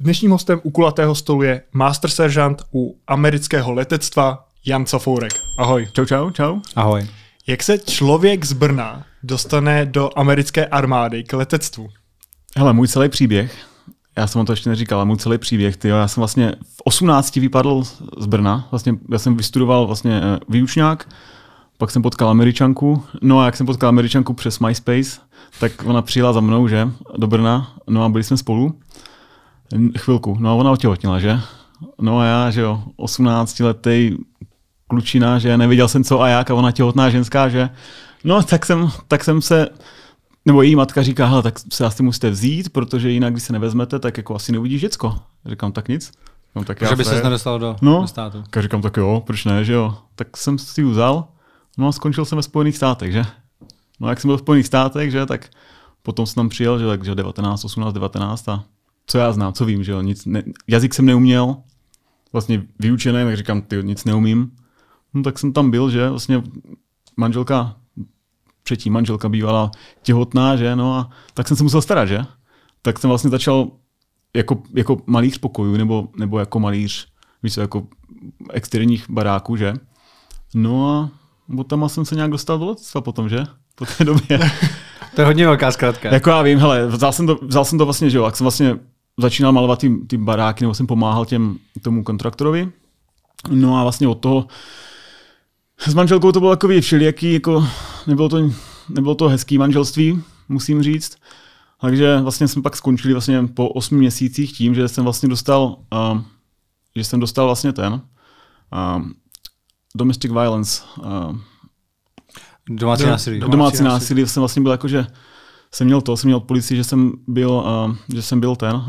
Dnešním hostem u kulatého stolu je master seržant u amerického letectva Jan Cofourek. Ahoj. Čau, čau, čau. Ahoj. Jak se člověk z Brna dostane do americké armády k letectvu? Hele, můj celý příběh, já jsem to ještě neříkal, ale můj celý příběh, tyjo, já jsem vlastně v 18 vypadl z Brna, vlastně já jsem vystudoval vlastně eh, výučňák, pak jsem potkal američanku, no a jak jsem potkal američanku přes MySpace, tak ona přijela za mnou, že, do Brna, no a byli jsme spolu. Chvilku, no a ona otěhotnila, že? No a já, že jo, 18 letý klučina, že neviděl jsem co a jak a ona těhotná ženská, že? No tak jsem, tak jsem se, nebo její matka říká, hele, tak se asi musíte vzít, protože jinak, když se nevezmete, tak jako asi neuvidíš děcko. Říkám, tak nic. No, tak že by se nedostal do, no, do státu. Tak říkám, tak jo, proč ne, že jo. Tak jsem si ji vzal, no a skončil jsem ve Spojených státech, že? No jak jsem byl v Spojených státech, že, tak potom jsem tam přijel, že že 19, 18, 19 a co já znám, co vím, že jo, nic ne, jazyk jsem neuměl, vlastně vyučený, tak říkám, ty nic neumím. No tak jsem tam byl, že vlastně manželka, třetí manželka bývala těhotná, že no a tak jsem se musel starat, že? Tak jsem vlastně začal jako, jako malíř pokojů, nebo, nebo jako malíř, víš jako externích baráků, že? No a od tam jsem se nějak dostal do letstva potom, že? Po té době. to je hodně velká zkratka. Jako já vím, hele, vzal jsem to, vzal jsem to vlastně, že jo, jak jsem vlastně začínal malovat ty, ty baráky, nebo jsem pomáhal těm, tomu kontraktorovi. No a vlastně od toho s manželkou to bylo takový všelijaký, jako nebylo to, nebylo to hezký manželství, musím říct. Takže vlastně jsme pak skončili vlastně po osmi měsících tím, že jsem vlastně dostal, uh, že jsem dostal vlastně ten uh, domestic violence. Uh, domácí násilí. Domácí, násilí. jsem vlastně byl jako že jsem měl to, jsem měl od policii, že jsem byl, uh, že jsem byl ten, uh,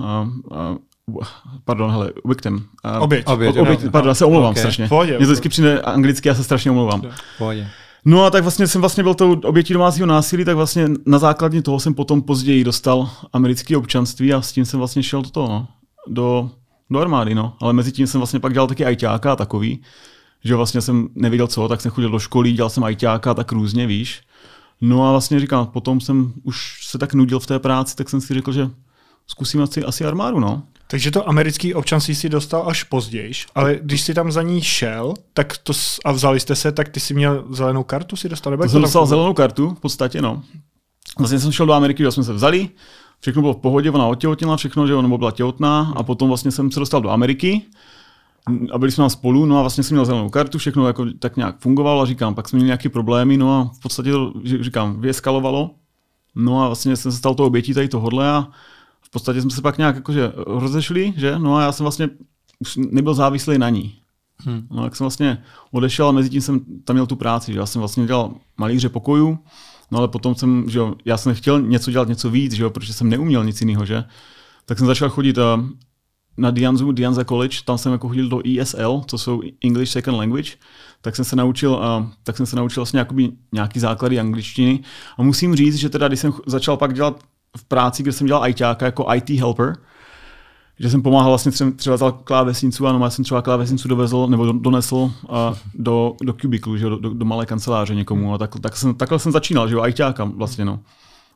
uh, pardon, hele, victim. Uh, oběť. oběť, oběť no, pardon, já se omlouvám okay. strašně. Pohodě, Mně to vždycky přijde anglicky, já se strašně omlouvám. Pohodě. No a tak vlastně jsem vlastně byl tou obětí domácího násilí, tak vlastně na základě toho jsem potom později dostal americké občanství a s tím jsem vlastně šel do toho, no. do, do armády, no. Ale mezi tím jsem vlastně pak dělal taky ajťáka a takový, že vlastně jsem nevěděl co, tak jsem chodil do školy, dělal jsem ajťáka tak různě, víš. No a vlastně říkám, potom jsem už se tak nudil v té práci, tak jsem si řekl, že zkusím asi, asi armádu, no. Takže to americký občanství si dostal až později, ale když jsi tam za ní šel tak to, a vzali jste se, tak ty si měl zelenou kartu, si dostal? Nebo jsem dostal tam... zelenou kartu, v podstatě, no. Vlastně jsem šel do Ameriky, že jsme se vzali, všechno bylo v pohodě, ona otěhotnila všechno, že ona byla těhotná a potom vlastně jsem se dostal do Ameriky a byli jsme tam spolu, no a vlastně jsem měl zelenou kartu, všechno jako tak nějak fungovalo a říkám, pak jsme měli nějaké problémy, no a v podstatě to, říkám, vyeskalovalo. No a vlastně jsem se stal to obětí tady tohohle a v podstatě jsme se pak nějak jakože rozešli, že? No a já jsem vlastně už nebyl závislý na ní. Hmm. No tak jsem vlastně odešel a mezi tím jsem tam měl tu práci, že já jsem vlastně dělal malíře pokojů, no ale potom jsem, že jo, já jsem chtěl něco dělat, něco víc, že jo, protože jsem neuměl nic jiného, že? Tak jsem začal chodit a na Dianzu, Dianza College, tam jsem jako chodil do ESL, co jsou English Second Language, tak jsem se naučil, uh, tak jsem se naučil vlastně nějaký základy angličtiny a musím říct, že teda když jsem začal pak dělat v práci, kde jsem dělal ITáka jako IT helper, že jsem pomáhal vlastně třeba, za klávesnicu, ano, já jsem třeba klávesnicu dovezl nebo donesl a, do, do kubiklu, že, do, do, do, malé kanceláře někomu. A tak, tak jsem, takhle jsem začínal, že jo, ITáka vlastně. No.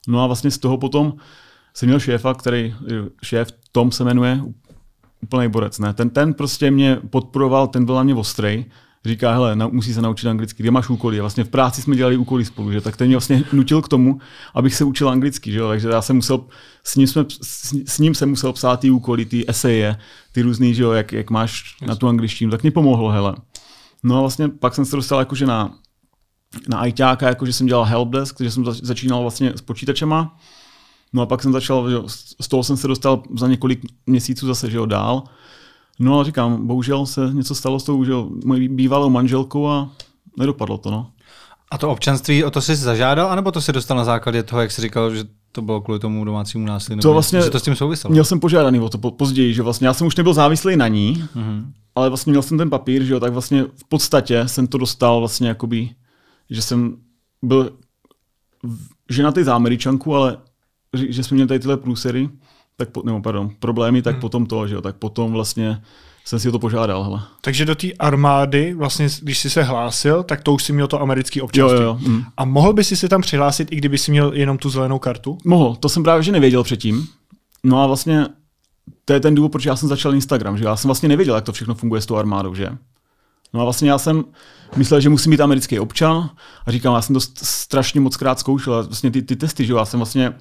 no a vlastně z toho potom jsem měl šéfa, který, šéf Tom se jmenuje, úplný borec, ne? Ten, ten prostě mě podporoval, ten byl na mě ostrej. Říká, hele, na, musí se naučit anglicky, kde máš úkoly. Vlastně v práci jsme dělali úkoly spolu, že? Tak ten mě vlastně nutil k tomu, abych se učil anglicky, že Takže já jsem musel, s ním, jsme, s, s ním jsem musel psát ty úkoly, ty eseje, ty různý, že jo, jak, jak máš na tu angličtinu, tak mě pomohlo, hele. No a vlastně pak jsem se dostal jakože na, na ITáka, jakože jsem dělal helpdesk, takže jsem začínal vlastně s počítačema No a pak jsem začal, že, z toho jsem se dostal za několik měsíců zase, že jo, dál. No a říkám, bohužel se něco stalo s tou, že jo, mojí bývalou manželkou a nedopadlo to, no. A to občanství, o to jsi zažádal, anebo to si dostal na základě toho, jak jsi říkal, že to bylo kvůli tomu domácímu násilí? To vlastně, že to s tím souviselo? Měl jsem požádaný o to později, že vlastně já jsem už nebyl závislý na ní, mm-hmm. ale vlastně měl jsem ten papír, že jo, tak vlastně v podstatě jsem to dostal vlastně jakoby, že jsem byl ty za američanku, ale že jsme měli tady tyhle průsery, tak po, nebo pardon, problémy, tak hmm. potom to, že jo, tak potom vlastně jsem si o to požádal. Hele. Takže do té armády, vlastně, když jsi se hlásil, tak to už si měl to americký občanství. Jo, jo, Hmm. A mohl by si se tam přihlásit, i kdyby si měl jenom tu zelenou kartu? Mohl, to jsem právě že nevěděl předtím. No a vlastně to je ten důvod, proč já jsem začal Instagram, že já jsem vlastně nevěděl, jak to všechno funguje s tou armádou, že? No a vlastně já jsem myslel, že musím být americký občan a říkám, já jsem to strašně moc krát zkoušel, vlastně ty, ty testy, že já jsem vlastně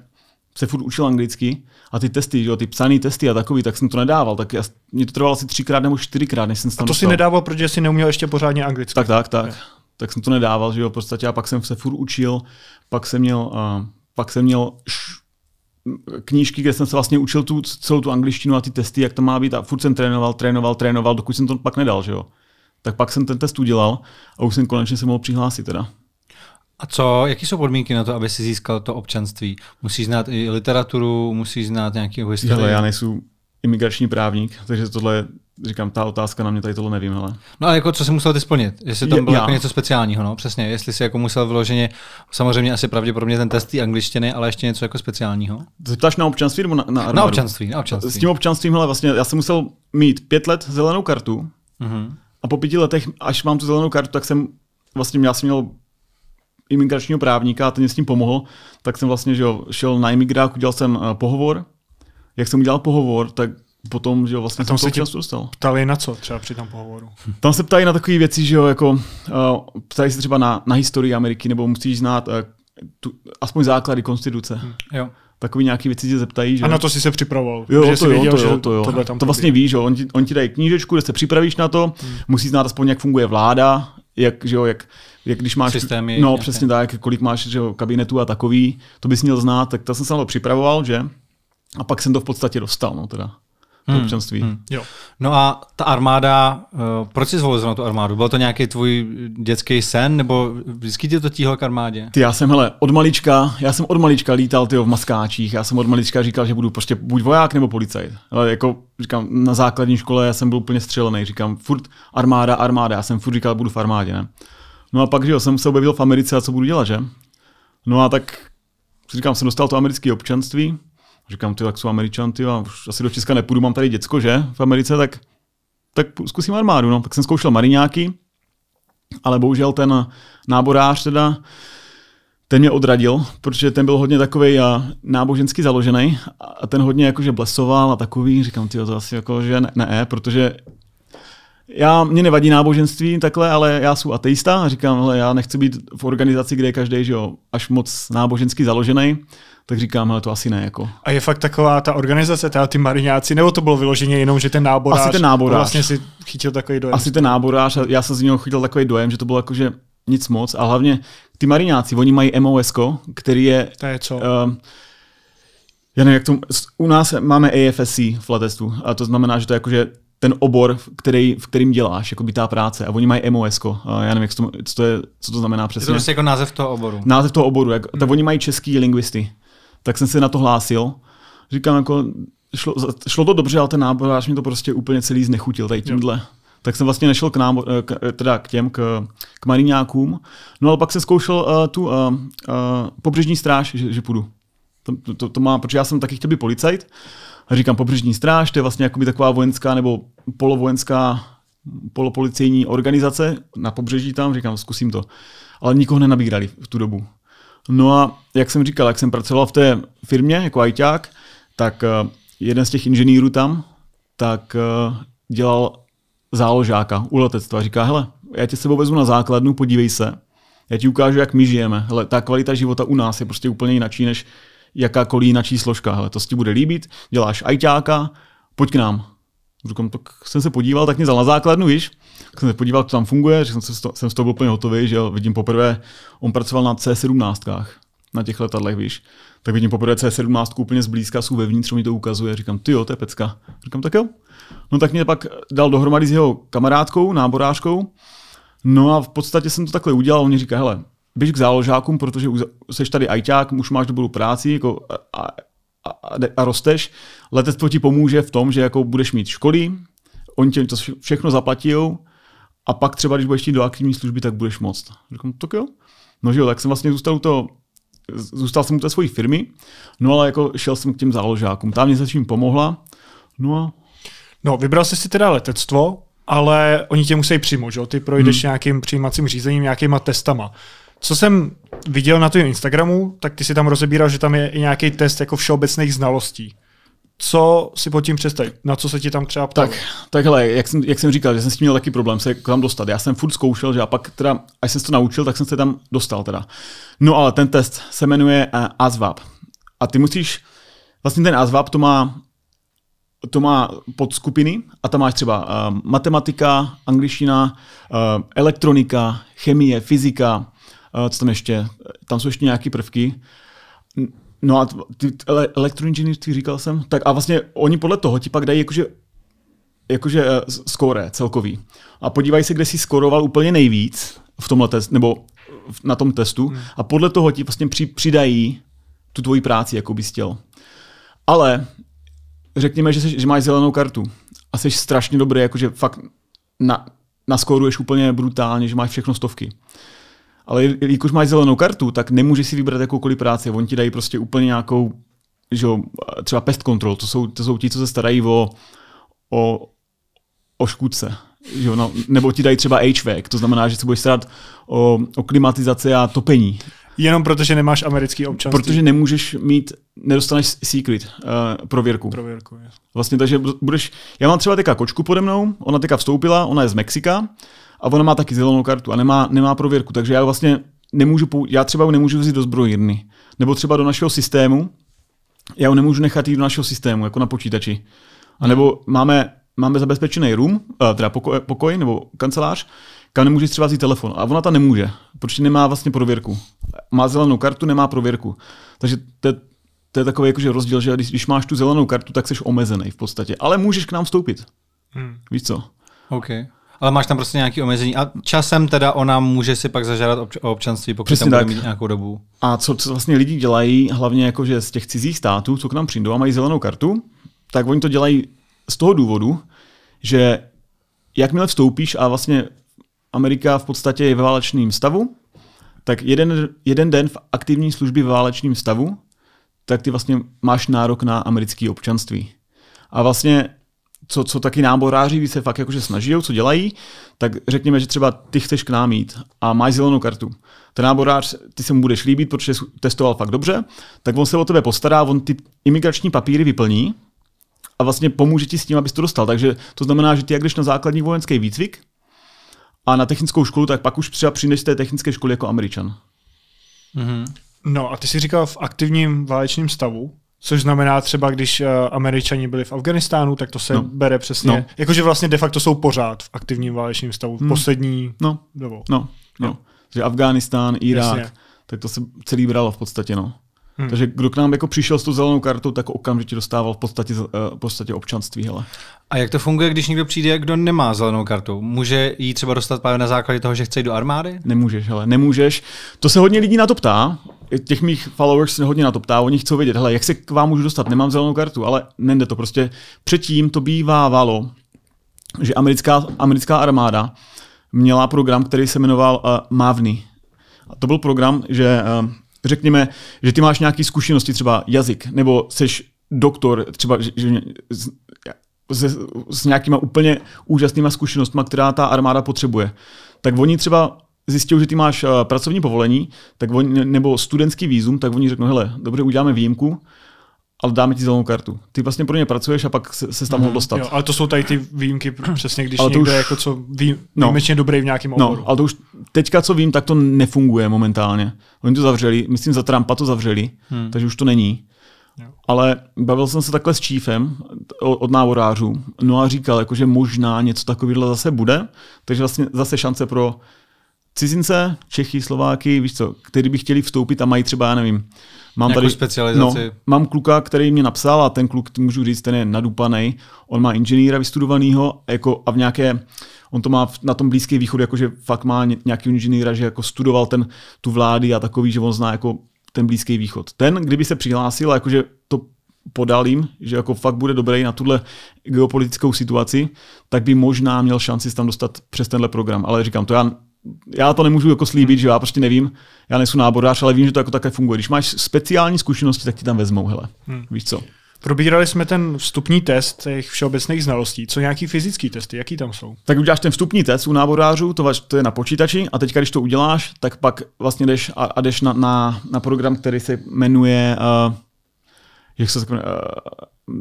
se furt učil anglicky a ty testy, jo, ty psané testy a takový, tak jsem to nedával. Tak já, mě to trvalo asi třikrát nebo čtyřikrát, než jsem se tam A to dostal. si nedával, protože si neuměl ještě pořádně anglicky. Tak, tak, tak. Ne. Tak jsem to nedával, že jo, v podstatě. A pak jsem se furt učil, pak jsem měl, uh, pak jsem měl š- knížky, kde jsem se vlastně učil tu, celou tu angličtinu a ty testy, jak to má být a furt jsem trénoval, trénoval, trénoval, dokud jsem to pak nedal, že jo. Tak pak jsem ten test udělal a už jsem konečně se mohl přihlásit teda. A co, Jaké jsou podmínky na to, aby si získal to občanství? Musíš znát i literaturu, musíš znát nějaký historii? Hele, já nejsem imigrační právník, takže tohle, říkám, ta otázka na mě tady tohle nevím, hele. No a jako co jsi musel ty splnit? Jestli tam bylo jako něco speciálního, no přesně, jestli jsi jako musel vloženě, samozřejmě asi pravděpodobně ten test angličtiny, ale ještě něco jako speciálního. Zeptáš na občanství nebo na, na Na občanství, na občanství. S tím občanstvím, hele, vlastně, já jsem musel mít pět let zelenou kartu, mm-hmm. A po pěti letech, až mám tu zelenou kartu, tak jsem vlastně já jsem měl imigračního právníka a ten mě s tím pomohl, tak jsem vlastně že jo, šel na imigrák, udělal jsem eh, pohovor. Jak jsem udělal pohovor, tak potom, že jo, vlastně a tam jsem se času dostal. Ptali na co třeba při tom pohovoru? Hm. Tam se ptají na takové věci, že jo, jako uh, ptají se třeba na, na historii Ameriky, nebo musíš znát uh, tu, aspoň základy konstituce. Hmm, jo takový nějaký věci tě zeptají. Že? A na to jsi se připravoval. Jo, to, jsi jo, věděl, to, jo, to, jo. to vlastně víš, on ti, on ti dají knížečku, kde se připravíš na to, hmm. musí znát aspoň, jak funguje vláda, jak, že jo, jak jak když máš, systémy. No, nějaké. přesně tak, kolik máš že, kabinetu a takový, to bys měl znát, tak to jsem se na to připravoval, že? A pak jsem to v podstatě dostal, no teda. Hmm, občanství. Hmm. Jo. No a ta armáda, uh, proč jsi zvolil na tu armádu? Byl to nějaký tvůj dětský sen, nebo vždycky tě to tíhlo k armádě? Ty, já jsem, hele, od malička, já jsem od malička lítal, ty v maskáčích, já jsem od malička říkal, že budu prostě buď voják nebo policajt. Ale jako, říkám, na základní škole já jsem byl úplně střelený, říkám, furt armáda, armáda, já jsem furt říkal, budu v armádě, ne? No a pak, že jo, jsem se objevil v Americe a co budu dělat, že? No a tak říkám, jsem dostal to americké občanství, říkám, ty, tak jsou američan, ty, a už asi do Česka nepůjdu, mám tady děcko, že, v Americe, tak, tak zkusím armádu, no. Tak jsem zkoušel mariňáky, ale bohužel ten náborář teda, ten mě odradil, protože ten byl hodně takový nábožensky založený a ten hodně jakože blesoval a takový, říkám, ty to asi jako, že ne, ne, protože já, mě nevadí náboženství takhle, ale já jsem ateista a říkám, hele, já nechci být v organizaci, kde je každý, že jo, až moc nábožensky založený, tak říkám, ale to asi ne. Jako. A je fakt taková ta organizace, teda ty mariňáci, nebo to bylo vyloženě jenom, že ten náborář, asi ten náborář. vlastně si chytil takový dojem? Asi ten náborář, já jsem z něho chytil takový dojem, že to bylo jako, že nic moc a hlavně ty mariňáci, oni mají MOS, který je... To je co? Uh, já nevím, jak to, u nás máme AFSC v letestu a to znamená, že to je jako, že ten obor, který, v kterým děláš, jako by ta práce. A oni mají MOS, já nevím, jak to, co, to je, co to znamená přesně. Je to prostě jako název toho oboru. Název toho oboru, jak, hmm. tak oni mají český lingvisty. Tak jsem se na to hlásil. Říkám, jako, šlo, šlo to dobře, ale ten náborář mě to prostě úplně celý znechutil tady tímhle. Jo. Tak jsem vlastně nešel k, nám, k, teda k těm, k, k marinákům. No ale pak se zkoušel uh, tu uh, uh, pobřežní stráž, že, že půjdu. To, to, to má, protože já jsem taky chtěl být policajt. A říkám pobřežní stráž, to je vlastně jakoby taková vojenská nebo polovojenská polopolicejní organizace na pobřeží tam, říkám, zkusím to. Ale nikoho nenabírali v tu dobu. No a jak jsem říkal, jak jsem pracoval v té firmě jako ajťák, tak eh, jeden z těch inženýrů tam, tak eh, dělal záložáka u letectva. Říká, hele, já tě sebou vezmu na základnu, podívej se. Já ti ukážu, jak my žijeme. Hele, ta kvalita života u nás je prostě úplně jiná, než jakákoliv jiná složka. Hele, to si ti bude líbit, děláš ajťáka, pojď k nám. Říkám, tak jsem se podíval, tak mě za na základnu, víš, tak jsem se podíval, co tam funguje, že jsem, se, jsem z toho byl úplně hotový, že jo, vidím poprvé, on pracoval na C-17, na těch letadlech, víš, tak vidím poprvé C-17 úplně zblízka, jsou vevnitř, mi to ukazuje, říkám, ty jo, to je pecka. Říkám, tak jo. No tak mě pak dal dohromady s jeho kamarádkou, náborářkou, no a v podstatě jsem to takhle udělal, on mi říká, hele, běž k záložákům, protože už jsi tady ajťák, už máš dobrou práci jako a, a, a rosteš. Letectvo ti pomůže v tom, že jako budeš mít školy, oni ti to všechno zaplatí, a pak třeba, když budeš jít do aktivní služby, tak budeš moc. Říkám, to jo. No že jo, tak jsem vlastně zůstal u toho, zůstal jsem u té své firmy, no ale jako šel jsem k těm záložákům. Tam mě se čím pomohla, no a... No, vybral jsi si teda letectvo, ale oni tě musí přijmout, že jo? Ty projdeš hmm. nějakým přijímacím řízením, nějakýma testama. Co jsem viděl na tom Instagramu, tak ty si tam rozebíral, že tam je i nějaký test jako všeobecných znalostí. Co si pod tím představit? Na co se ti tam třeba ptal? Tak, takhle, jak jsem, jak jsem říkal, že jsem s tím měl taky problém se tam dostat. Já jsem furt zkoušel, že a pak teda, až jsem se to naučil, tak jsem se tam dostal teda. No ale ten test se jmenuje uh, eh, ASVAB. A ty musíš, vlastně ten ASVAB to má to má podskupiny a tam máš třeba uh, matematika, angličtina, uh, elektronika, chemie, fyzika, Eh, co tam ještě? Tam jsou ještě nějaké prvky. No a ty elektroinženýrství říkal jsem, tak a vlastně oni podle toho ti pak dají jakože, jakože eh, skóre celkový. A podívají se, kde jsi skoroval úplně nejvíc v tomhle test, nebo na tom testu hmm. a podle toho ti vlastně při, přidají tu tvoji práci, jako bys chtěl. Ale řekněme, že, jsi, že máš zelenou kartu a jsi strašně dobrý, jakože fakt na, naskoruješ úplně brutálně, že máš všechno stovky ale jakož máš zelenou kartu, tak nemůžeš si vybrat jakoukoliv práci. Oni ti dají prostě úplně nějakou, že jo, třeba pest control, to jsou, to jsou ti, co se starají o, o, o škůdce. Že jo, no, nebo ti dají třeba HVAC, e to znamená, že se budeš starat o, o klimatizaci a topení. Jenom protože nemáš americký občanství. Protože nemůžeš mít, nedostaneš secret uh, prověrku. Prověrku, je. Vlastně, takže budeš, já mám třeba teďka kočku pode mnou, ona teďka vstoupila, ona je z Mexika, a ona má taky zelenou kartu a nemá, nemá prověrku, takže já vlastně nemůžu, já třeba ho nemůžu vzít do zbrojírny, nebo třeba do našeho systému, já ho nemůžu nechat jít do našeho systému, jako na počítači. A nebo máme, máme zabezpečený room, eh, teda pokoj, pokoj nebo kancelář, kam nemůže třeba vzít telefon. A ona ta nemůže, protože nemá vlastně prověrku. Má zelenou kartu, nemá prověrku. Takže to je, to je takový jakože rozdíl, že když, když máš tu zelenou kartu, tak jsi omezený v podstatě. Ale můžeš k nám vstoupit. Hmm. Víš co? Okay. Ale máš tam prostě nějaký omezení. A časem teda ona může si pak zažádat o občanství, pokud Přesně tam bude tak. mít nějakou dobu. A co, co vlastně lidi dělají, hlavně jakože z těch cizích států, co k nám přijdou a mají zelenou kartu, tak oni to dělají z toho důvodu, že jakmile vstoupíš a vlastně Amerika v podstatě je ve válečném stavu, tak jeden, jeden den v aktivní službě ve válečném stavu, tak ty vlastně máš nárok na americké občanství. A vlastně co, co taky náboráři se fakt jakože snaží, co dělají, tak řekněme, že třeba ty chceš k nám jít a máš zelenou kartu. Ten náborář, ty se mu budeš líbit, protože testoval fakt dobře, tak on se o tebe postará, on ty imigrační papíry vyplní a vlastně pomůže ti s tím, abys to dostal. Takže to znamená, že ty jak jdeš na základní vojenský výcvik a na technickou školu, tak pak už třeba přijdeš té technické školy jako američan. Mm-hmm. No a ty jsi říkal v aktivním válečném stavu, Což znamená třeba, když eh, Američani byli v Afganistánu, tak to se no. bere přesně. No. Jakože vlastně de facto jsou pořád v aktivním válečním stavu, v hmm. poslední no. dobu. No, no. no. Že Afghánistán, Irák, Jasně. tak to se celý bralo v podstatě. No. Hmm. Takže kdo k nám jako přišel s tu zelenou kartou, tak okamžitě dostával v podstatě, eh, v podstatě občanství. Hele. A jak to funguje, když někdo přijde, kdo nemá zelenou kartu? Může jí třeba dostat právě na základě toho, že chce jít do armády? Nemůžeš, hele, nemůžeš. To se hodně lidí na to ptá, těch mých followers se hodně na to ptá, oni chcou vědět, hele, jak se k vám můžu dostat, nemám zelenou kartu, ale nejde to prostě. Předtím to bývávalo, že americká, americká armáda měla program, který se jmenoval uh, eh, Mavny. A to byl program, že uh, řekněme, že ty máš nějaké zkušenosti, třeba jazyk, nebo jsi doktor, třeba že, že, z, s, s nějakýma úplně úžasnýma zkušenostmi, která ta armáda potřebuje. Tak oni třeba zjistil, že ty máš eh, pracovní povolení, tak on, nebo studentský výzum, tak oni řeknou, hele, dobře, uděláme výjimku, ale dáme ti zelenou kartu. Ty vlastně pro ně pracuješ a pak se, se tam mohl mhm. dostat. Jo, ale to jsou tady ty výjimky přesně, když ale to někdo už, jako co vý, no, výjimečně dobrý v nějakém no, oboru. No, ale to už teďka, co vím, tak to nefunguje momentálně. Oni to zavřeli, myslím za Trumpa to zavřeli, hmm. takže už to není. Jo. Ale bavil jsem se takhle s čífem od návodářů, no a říkal, jako, že možná něco takového zase bude, takže vlastně zase šance pro cizince, Čechy, Slováky, víš co, který by chtěli vstoupit a mají třeba, já nevím, mám tady, specializaci. No, mám kluka, který mě napsal a ten kluk, můžu říct, ten je nadupaný. on má inženýra vystudovaného jako a v nějaké, on to má na tom Blízký východ, jakože fakt má nějaký inženýra, že jako studoval ten, tu vlády a takový, že on zná jako ten Blízký východ. Ten, kdyby se přihlásil, jakože to podal jim, že jako fakt bude dobrý na tuhle geopolitickou situaci, tak by možná měl šanci se tam dostat přes tenhle program. Ale říkám, to já já to nemůžu jako slíbit, že já prostě nevím, já nejsem náborář, ale vím, že to jako také funguje. Když máš speciální zkušenosti, tak ti tam vezmou, hele. Hmm. Víš co? Probírali jsme ten vstupní test těch všeobecných znalostí. Co nějaký fyzický testy, jaký tam jsou? Tak uděláš ten vstupní test u náborářů, to, to je na počítači a teď, když to uděláš, tak pak vlastně jdeš a, a jdeš na, na, na program, který se jmenuje uh, jak se eh, to uh,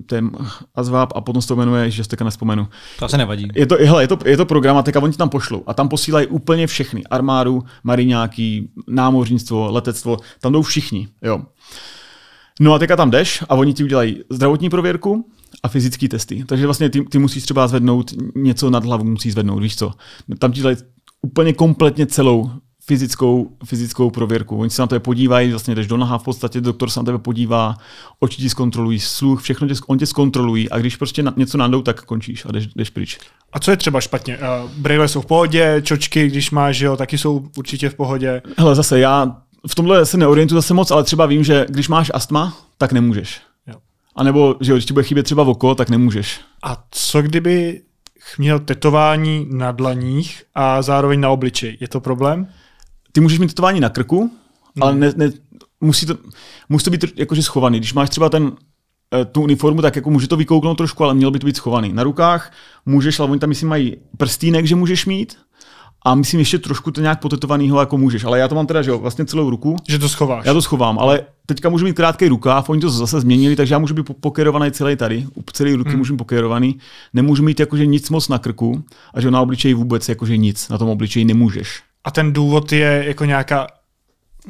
ten Azvab a potom se to jmenuje, že teďka nespomenu. To se nevadí. Je to, hele, je to, je to program a teďka oni tam pošlou a tam posílají úplně všechny. Armádu, mariňáky, námořnictvo, letectvo, tam jdou všichni. Jo. No a teďka tam jdeš a oni ti udělají zdravotní prověrku a fyzické testy. Takže vlastně ty, ty musíš třeba zvednout něco nad hlavu, musíš zvednout, víš co. Tam ti dělají úplně kompletně celou fyzickou, fyzickou prověrku. Oni se na to podívají, vlastně jdeš do naha, v podstatě doktor se na tebe podívá, oči ti zkontrolují, sluch, všechno tě, on tě zkontrolují a když prostě na, něco nandou, tak končíš a jdeš, jdeš pryč. A co je třeba špatně? Uh, brýle jsou v pohodě, čočky, když máš, jo, taky jsou určitě v pohodě. Hele, zase já v tomhle se neorientuji zase moc, ale třeba vím, že když máš astma, tak nemůžeš. Jo. A nebo, že když ti bude chybět třeba oko, tak nemůžeš. A co kdyby měl tetování na dlaních a zároveň na obličeji? Je to problém? ty můžeš mít tetování na krku, hmm. ale mhm. ne, ne, musí, to, musí to být jakože schovaný. Když máš třeba ten eh, tu uniformu, tak jako může to vykouknout trošku, ale mělo by to být schovaný. Na rukách můžeš, ale oni tam myslím mají prstínek, že můžeš mít, a myslím ještě trošku to nějak potetovanýho jako můžeš, ale já to mám teda, že jo, vlastně celou ruku. Že to schováš. Já to schovám, ale teďka můžu mít krátký rukáv, oni to zase změnili, takže já můžu být pokerovaný celý tady, u celé ruky hmm. můžu být pokerovaný, nemůžu mít jakože nic moc na krku a že na obličeji vůbec jakože nic, na tom obličeji nemůžeš a ten důvod je jako nějaká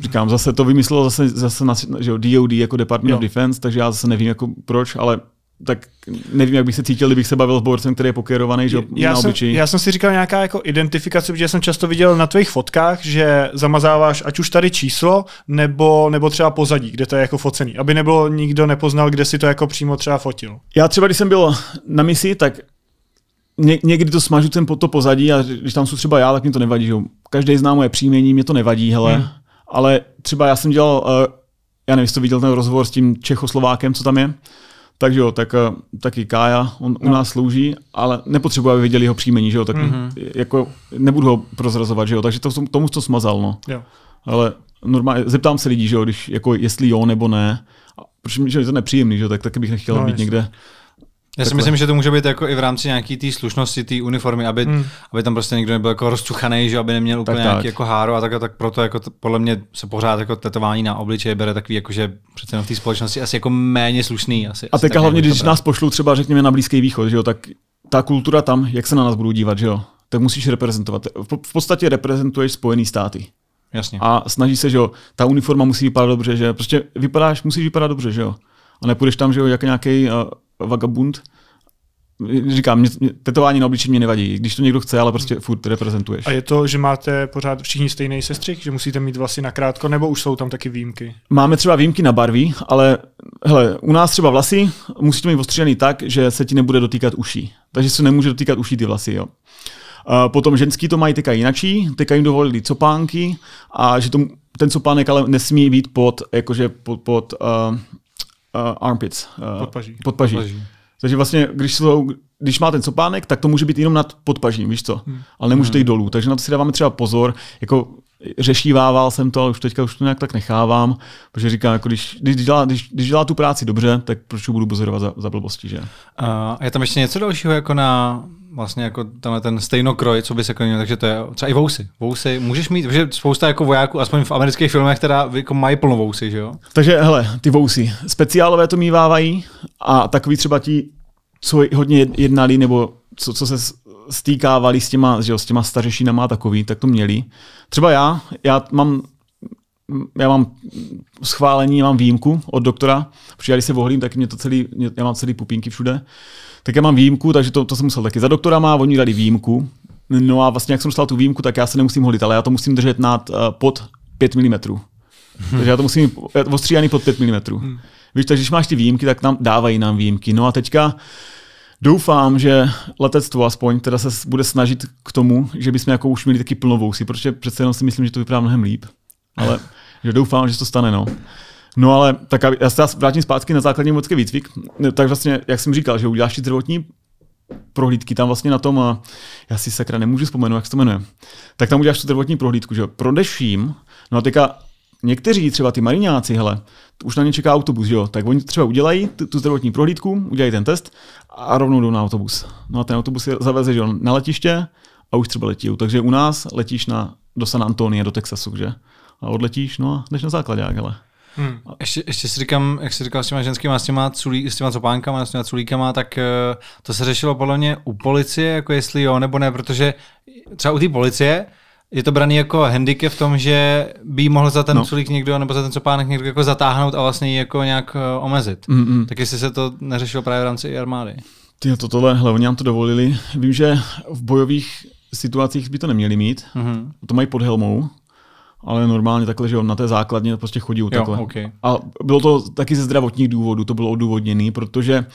Říkám, zase to vymyslelo zase, zase na, že jo, DOD jako Department jo. of Defense, takže já zase nevím jako proč, ale tak nevím, jak bych se cítil, kdybych se bavil s borcem, který je pokerovaný že já na obyčí. Jsem, já jsem si říkal nějaká jako identifikace, protože jsem často viděl na tvých fotkách, že zamazáváš ať už tady číslo, nebo, nebo třeba pozadí, kde to je jako focený, aby nebylo nikdo nepoznal, kde si to jako přímo třeba fotil. Já třeba, když jsem byl na misi, tak Ně, někdy to smažu ten po to pozadí a když tam jsou třeba já, tak mi to nevadí, že každý zná moje příjmení, mě to nevadí, hele. Hmm. Ale třeba já jsem dělal, eh, já nevím, jestli to viděl ten rozhovor s tím Čechoslovákem, co tam je. Takže jo, tak eh, taky Kája, on no. u nás slouží, ale nepotřebuji, aby viděli jeho příjmení, že jo, tak mm-hmm. jako nebudu ho prozrazovat, že jo, takže to, tomu to smazal, no. Jo. Ale normálně, zeptám se lidí, že jo, když, jako jestli jo nebo ne, protože mi je to nepříjemný, že jo, tak taky bych nechtěl no, být jestli. někde já si myslím, že to může být jako i v rámci nějaký té slušnosti, té uniformy, aby, hmm. aby tam prostě někdo nebyl jako rozcuchaný, že aby neměl úplně tak, nějaký tak. jako háro a tak a tak proto jako to, podle mě se pořád jako tetování na obličeji bere takový jako, že přece v té společnosti asi jako méně slušný. Asi, a asi hlavně, jako když nás pošlou třeba řekněme na Blízký východ, že jo, tak ta kultura tam, jak se na nás budou dívat, že jo, tak musíš reprezentovat. V podstatě reprezentuješ Spojený státy. Jasně. A snaží se, že jo, ta uniforma musí vypadat dobře, že prostě vypadáš, musíš vypadat dobře, že jo. A nepůjdeš tam, že jo, jak nějaký uh, vagabund. Říkám, mě, mě, tetování na obličeji mě nevadí, když to někdo chce, ale prostě furt reprezentuješ. A je to, že máte pořád všichni stejný sestřih, že musíte mít vlasy na krátko, nebo už jsou tam taky výjimky? Máme třeba výjimky na barvy, ale hele, u nás třeba vlasy musíte mít ostřílený tak, že se ti nebude dotýkat uší. Takže se nemůže dotýkat uší ty vlasy, jo. A potom ženský to mají teďka jinakší, teďka jim dovolili copánky a že to, ten copánek ale nesmí být pod, jakože pod, pod uh, Uh, armpits. Uh, podpaží. podpaží. podpaží. Takže vlastně, když, jsou, když má ten copánek, tak to může být jenom nad podpažím, víš co? Hmm. Ale nemůže hmm. jít dolů. Takže na to si dáváme třeba pozor. Jako řešívával jsem to, ale už teďka už to nějak tak nechávám, protože říkám, jako když, když, dělá, když, když dělá tu práci dobře, tak proč budu pozorovat za, za blbosti, že? Uh, je tam ještě něco dalšího jako na vlastně jako tenhle ten stejnokroj, co by se klonil, takže to je třeba i vousy. Vousy můžeš mít, protože spousta jako vojáků, aspoň v amerických filmech, teda jako mají plno vousy, že jo? Takže hele, ty vousy, speciálové to mívávají a takový třeba ti, co hodně jednali nebo co, co se stýkávali s těma, že jo, s těma stařešinama a takový, tak to měli. Třeba já, já mám já mám schválení, já mám výjimku od doktora, protože já když se vohlím, tak mě to celý, já mám celý pupínky všude, tak já mám výjimku, takže to, to jsem musel taky za doktora má, oni dali výjimku, no a vlastně jak jsem dostal tu výjimku, tak já se nemusím holit, ale já to musím držet nad, eh, pod 5 mm. Takže já to musím ostříhaný pod 5 mm. Hmm. Víš, takže když máš ty výjimky, tak nám dávají nám výjimky. No a teďka Doufám, že letectvo aspoň teda se bude snažit k tomu, že bychom jako už měli taky plnovou si, protože přece jenom si myslím, že to vypadá mnohem líp ale že doufám, že se to stane. No. No ale tak já se vrátím zpátky na základní vojenský výcvik. No, tak vlastně, jak jsem říkal, že uděláš ty zdravotní prohlídky tam vlastně na tom, a já si sakra nemůžu vzpomenout, jak se to jmenuje, tak tam uděláš tu zdravotní prohlídku, že prodeš no a teďka někteří, třeba ty mariňáci, hele, už na ně čeká autobus, jo, tak oni třeba udělají tu, zdravotní prohlídku, udělají ten test a rovnou jdou na autobus. No a ten autobus je zaveze, že jo, na letiště a už třeba letí. Takže u nás letíš na, do San Antonie, do Texasu, že? a odletíš, no a jdeš na základák, ale. Hmm. Ještě, ještě si říkám, jak si říkal s těma ženskýma, s těma, culí, s těma copánkama, s těma culíkama, tak eh, to se řešilo podle mě u policie, jako jestli jo nebo ne, protože třeba u té policie je to braný jako handicap v tom, že by mohl za ten no. culík někdo nebo za ten copánek někdo jako zatáhnout a vlastně ji jako nějak eh, omezit. Mm-mm. Tak jestli se to neřešilo právě v rámci armády. Ty no to tohle, hlavně nám to dovolili. Vím, že v bojových situacích by to neměli mít. Mm-hmm. To mají pod helmou, ale normálně takhle, že on na té základně prostě chodí u takhle. Okay. A bylo to taky ze zdravotních důvodů, to bylo odůvodněné, protože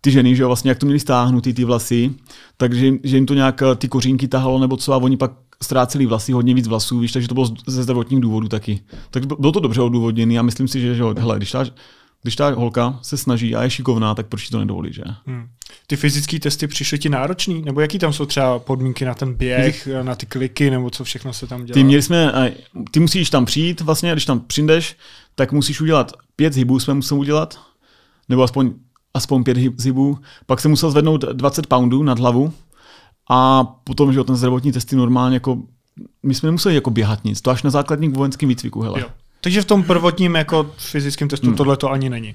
ty ženy, že jo, vlastně jak to měli stáhnutý ty vlasy, takže jim, že jim to nějak eh, ty kořínky tahalo nebo co a oni pak ztráceli vlasy, hodně víc vlasů, víš, takže to bylo ze zdravotních důvodů taky. Tak bylo to dobře odůvodněné a myslím si, že, že hele, když ta když ta holka se snaží a je šikovná, tak proč to nedovolí, že? Hmm. Ty fyzické testy přišly ti náročný? Nebo jaký tam jsou třeba podmínky na ten běh, na ty kliky, nebo co všechno se tam dělá? Ty, měli jsme, ty musíš tam přijít, vlastně, když tam přijdeš, tak musíš udělat pět hybů, jsme museli udělat, nebo aspoň, aspoň pět hybů, pak se musel zvednout 20 poundů nad hlavu a potom, že ten zdravotní testy normálně jako, my jsme nemuseli jako běhat nic, to až na základním vojenském výcviku, hele. Jo. Takže v tom prvotním jako fyzickém testu hmm. tohle to ani není.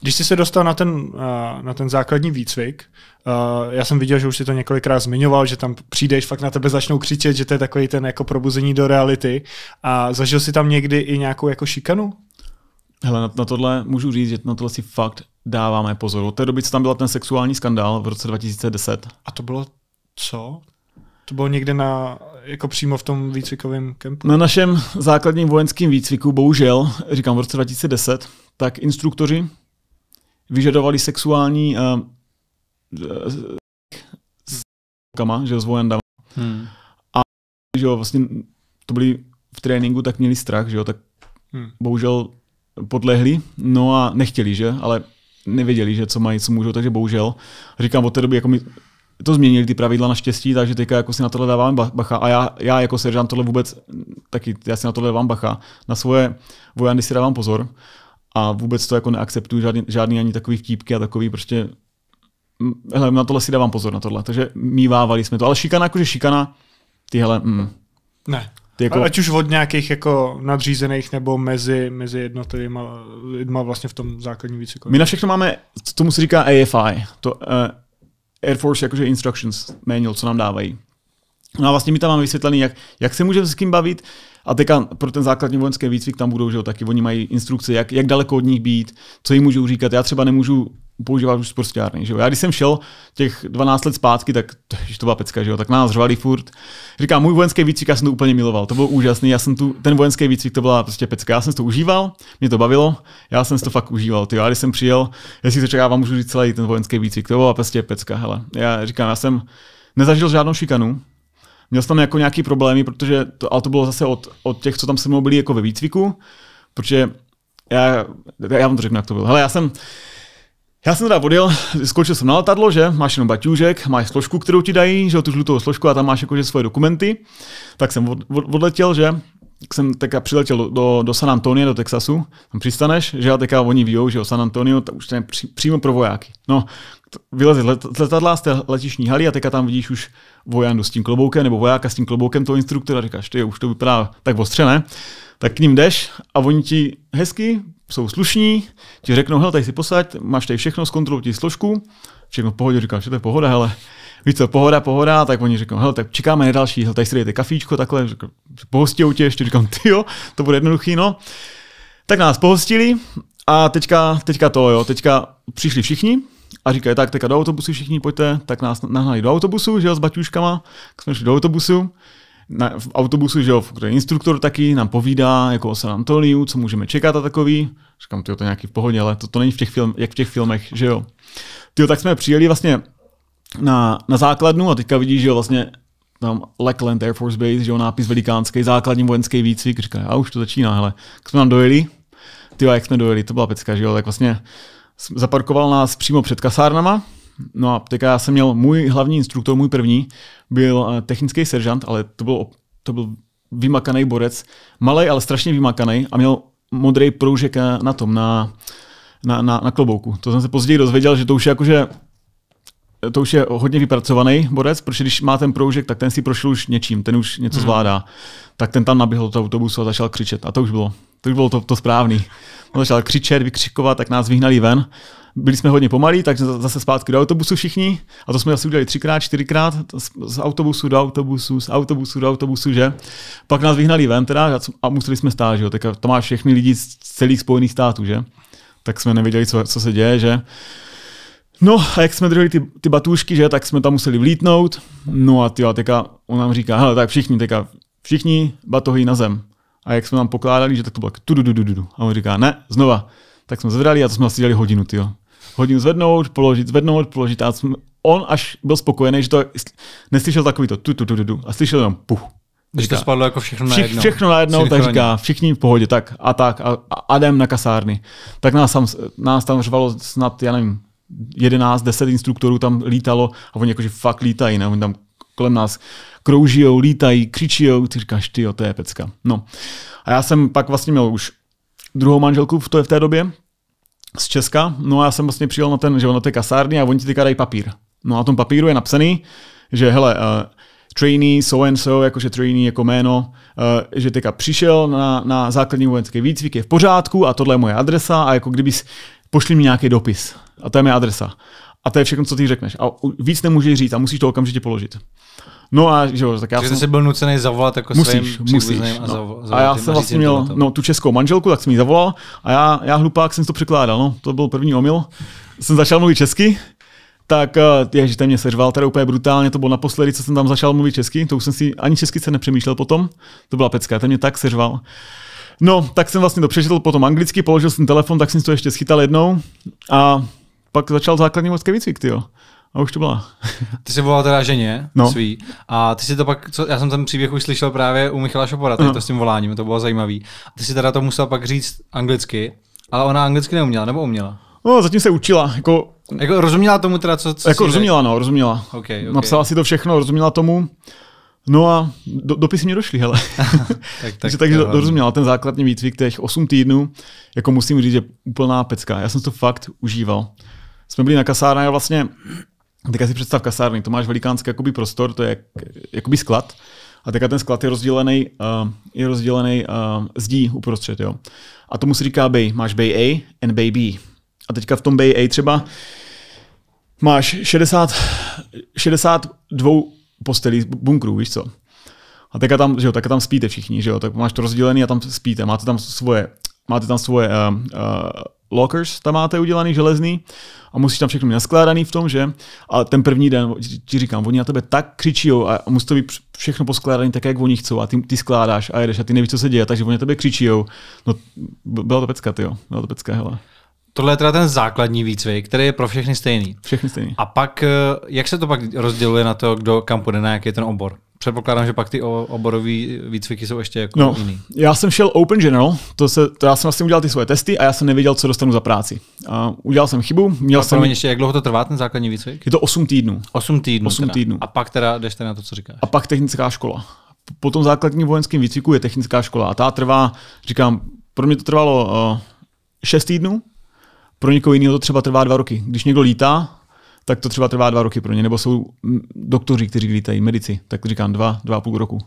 Když jsi se dostal na ten, eh, na ten základní výcvik, eh, já jsem viděl, že už si to několikrát zmiňoval, že tam přijdeš, fakt na tebe začnou křičet, že to je takový ten jako probuzení do reality. A zažil jsi tam někdy i nějakou jako šikanu? Hele, na, na tohle můžu říct, že na tohle si fakt dáváme pozor. Od té doby, co tam byl ten sexuální skandál v roce 2010. A to bylo co? To bylo někde na jako přímo v tom výcvikovém kempu? Na našem základním vojenském výcviku, bohužel, říkám v roce 2010, tak instruktoři vyžadovali sexuální uh, s kama, že s Hmm. A že jo, vlastně to byli v tréninku, tak měli strach, že jo, tak hmm. bohužel podlehli, no a nechtěli, že, ale nevěděli, že co mají, co můžou, takže bohužel. Říkám, od té doby jako my to změnili ty pravidla naštěstí, takže teďka jako si na tohle dávám bacha. A já, já jako seržant tohle vůbec, taky já si na tohle dávám bacha. Na svoje vojany si dávám pozor a vůbec to jako neakceptuju žádný, žádný ani takový vtípky a takový prostě hele, na tohle si dávám pozor na tohle, takže mývávali jsme to, ale šikana jakože šikana, ty hele, mm. Ne. Ty jako... Ať už od nějakých jako nadřízených nebo mezi, mezi jednotlivými lidmi vlastně v tom základním výcviku. My na všechno máme, tomu se říká AFI, to uh, Air Force jakože instructions manual, co nám dávají. No a vlastně mi tam máme vysvětlený, jak, jak se můžeme s kým bavit, a teďka pro ten základní vojenský výcvik tam budou, že jo, taky oni mají instrukce, jak, jak daleko od nich být, co jim můžou říkat. Já třeba nemůžu používat už sportárny, že jo. Já když jsem šel těch 12 let zpátky, tak že to byla pecka, že jo, tak na nás řvali furt. Říkám, můj vojenský výcvik, já jsem to úplně miloval, to bylo úžasný, já jsem tu, ten vojenský výcvik, to byla prostě pecka, já jsem to užíval, mě to bavilo, já jsem to fakt užíval, ty jo, když jsem přijel, jestli se čeká, vám můžu říct celý ten vojenský výcvik, to byla prostě pecka, hele. Já říkám, já jsem nezažil žádnou šikanu, Měl jsem tam jako nějaký problémy, protože to, ale to bylo zase od, od těch, co tam se mnou byli jako ve výcviku, protože já, já vám to řeknu, jak to bylo. Hele, já jsem, já jsem teda odjel, skočil jsem na letadlo, že máš jenom baťůžek, máš složku, kterou ti dají, že tu žlutou složku a tam máš jakože svoje dokumenty. Tak jsem od, od, odletěl, že tak jsem teďka přiletěl do, do San Antonia, do Texasu, tam přistaneš, že já teďka oni ví, že o San Antonio, tak už to je při, přímo pro vojáky. No, vylezi z letadla z té letišní haly a teďka tam vidíš už vojandu s tím kloboukem, nebo vojáka s tím kloboukem toho instruktora, říkáš, ty už to vypadá tak ostře, ne? Tak k ním jdeš a oni ti hezky, jsou slušní, ti řeknou, hele, tady si posaď, máš tady všechno, zkontroluj ti složku, všechno v pohodě, říkáš, že to je pohoda, hele víš co, pohoda, pohoda, tak oni řeknou, hele, tak čekáme na další, hele, tady si dejte kafíčko, takhle, řekl, pohostějou tě ještě, říkám, ty jo, to bude jednoduchý, no. Tak nás pohostili a teďka, teďka to, jo, teďka přišli všichni, a říkají, tak teďka do autobusu všichni pojďte, tak nás nahnali do autobusu, že jo, s baťuškama, tak jsme šli do autobusu, na, v autobusu, že jo, kde instruktor taky nám povídá, jako o San Antoniu, co můžeme čekat a takový. Říkám, ty to nějaký v pohodě, ale to, to není v těch film, jak v těch filmech, že jo. Ty tak jsme přijeli vlastně na, na základnu a teďka vidíš, že jo, vlastně tam Lackland Air Force Base, že jo, nápis velikánský, základní vojenský výcvik, říká, a už to začíná, hele. Jak jsme tam dojeli, ty jak jsme dojeli, to byla pecka, že jo, tak vlastně zaparkoval nás přímo před kasárnama, No a teďka já jsem měl, můj hlavní instruktor, můj první, byl eh, technický seržant, ale to byl, to byl vymakaný borec, malý, ale strašně vymakaný a měl modrý proužek na, eh, na tom, na, na, na, na klobouku. To jsem se později dozvěděl, že to už je jakože to už je hodně vypracovaný borec, protože když má ten proužek, tak ten si prošel už něčím, ten už něco hmm. zvládá. Tak ten tam naběhl do toho autobusu a začal křičet. A to už bylo. To už bylo to, to správný. On začal křičet, vykřikovat, tak nás vyhnali ven. Byli jsme hodně pomalí, takže zase zpátky do autobusu všichni. A to jsme asi udělali třikrát, čtyřikrát. Z, z autobusu do autobusu, z autobusu do autobusu, že? Pak nás vyhnali ven teda a museli jsme stát, že jo? Tak to má všechny lidi z celých Spojených států, že? Tak jsme nevěděli, co, co se děje, že? No a jak jsme drželi ty, ty batůšky, že, tak jsme tam museli vlítnout. No a ty, teďka on nám říká, hele, tak všichni, teďka všichni batohy na zem. A jak jsme nám pokládali, že tak to bylo tu du, du, du, A on říká, ne, znova. Tak jsme zvedali a to jsme asi dělali hodinu, ty Hodinu zvednout, položit, zvednout, položit. A jsme, on až byl spokojený, že to neslyšel takový to tu, tu, tu, tu, a slyšel jenom puh, Když to spadlo jako všechno najednou. Všich, všechno najednou, tak říká, všichni v pohodě, tak a tak a, a jdem na kasárny. Tak nás tam, nás tam řvalo snad, já nevím, 11, 10 instruktorů tam lítalo a oni jakože fakt lítají, ne? Oni tam kolem nás kroužijou, lítají, křičijou, ty říkáš, ty to je pecka. No. A já jsem pak vlastně měl už druhou manželku v, to, v té době z Česka, no a já jsem vlastně přijel na ten, že na té kasárny a oni ti teďka dají papír. No a na tom papíru je napsaný, že hele, uh, trainee so and so, jakože trainee jako jméno, uh, že teďka přišel na, na základní vojenské výcvik, je v pořádku a tohle je moje adresa a jako kdybys pošli mi nějaký dopis a to je mé adresa. A to je všechno, co ty řekneš. A víc nemůžeš říct a musíš to okamžitě položit. No a že jo, tak já Že jsem... jsi byl nucený zavolat jako musíš, svým musíš, no. a A já jsem vlastně měl no, tu českou manželku, tak jsem ji zavolal a já, já hlupák jsem to překládal. No, to byl první omyl. Jsem začal mluvit česky, tak eh, že ten mě seřval teda úplně brutálně, to bylo naposledy, co jsem tam začal mluvit česky, to už jsem si ani česky se nepřemýšlel potom, to byla pecka, ten mě tak seřval. No, tak jsem vlastně to přečetl potom anglicky, položil jsem telefon, tak jsem to ještě schytal jednou a pak začal základní vojenský výcvik, ty jo. A už to byla. Ty jsi volal teda ženě no. svý. A ty si to pak, co, já jsem ten příběh už slyšel právě u Michala Šopora, tady no. to s tím voláním, to bylo zajímavý. A ty si teda to musel pak říct anglicky, ale ona anglicky neuměla, nebo uměla? No, zatím se učila. Jako, jako rozuměla tomu teda, co, co Jako rozuměla, no, rozuměla. Okay, okay. Napsala si to všechno, rozuměla tomu. No a do, dopisy mě došly, hele. tak, tak, takže do, dorozuměl ten základní výcvik těch 8 týdnů, jako musím říct, že úplná pecka. Já jsem to fakt užíval. Jsme byli na kasárně a vlastně, tak si představ kasárny, to máš velikánský jakoby prostor, to je jak, jakoby sklad, a teďka ten sklad je rozdělený, uh, je rozdělený uh, zdí uprostřed, jo. A tomu se říká bay. Máš bay A and bay B. A teďka v tom bay A třeba máš 60, 62 postelí bunkru, víš co. A tak tam, že jo, tak tam spíte všichni, že jo, tak máš to rozdělený a tam spíte, máte tam svoje, máte tam svoje uh, uh, lockers tam máte udělaný, železný a musíš tam všechno mít naskládaný v tom, že? A ten první den, ti říkám, oni na tebe tak křičí a musí to být všechno poskládaný tak, jak oni chcou a ty, ty skládáš a jedeš a ty nevíš, co se děje, takže oni na tebe křičí. No, byla to pecka, ty jo, byla to pecka, hele. Tohle je teda ten základní výcvik, který je pro všechny stejný. Všechny stejný. A pak, eh, jak se to pak rozděluje na to, kdo kam půjde, na jaký je ten obor? Předpokládám, že pak ty oborové výcviky jsou ještě jako no, jiný. Já jsem šel Open General, to, se, to já jsem vlastně udělal ty svoje testy a já jsem nevěděl, co dostanu za práci. A udělal jsem chybu, měl a jsem... ještě, jak dlouho to trvá ten základní výcvik? Je to 8 týdnů. 8 týdnů. 8 teda. týdnů. A pak teda jdeš teda na to, co říkáš. A pak technická škola. Po tom základním vojenském výcviku je technická škola a ta trvá, říkám, pro mě to trvalo uh, eh, 6 týdnů, pro někoho jiného to třeba trvá dva roky. Když někdo lítá, tak to třeba trvá dva roky pro ně. Nebo jsou doktoři, kteří lítají, medici, tak říkám dva, dva a půl roku.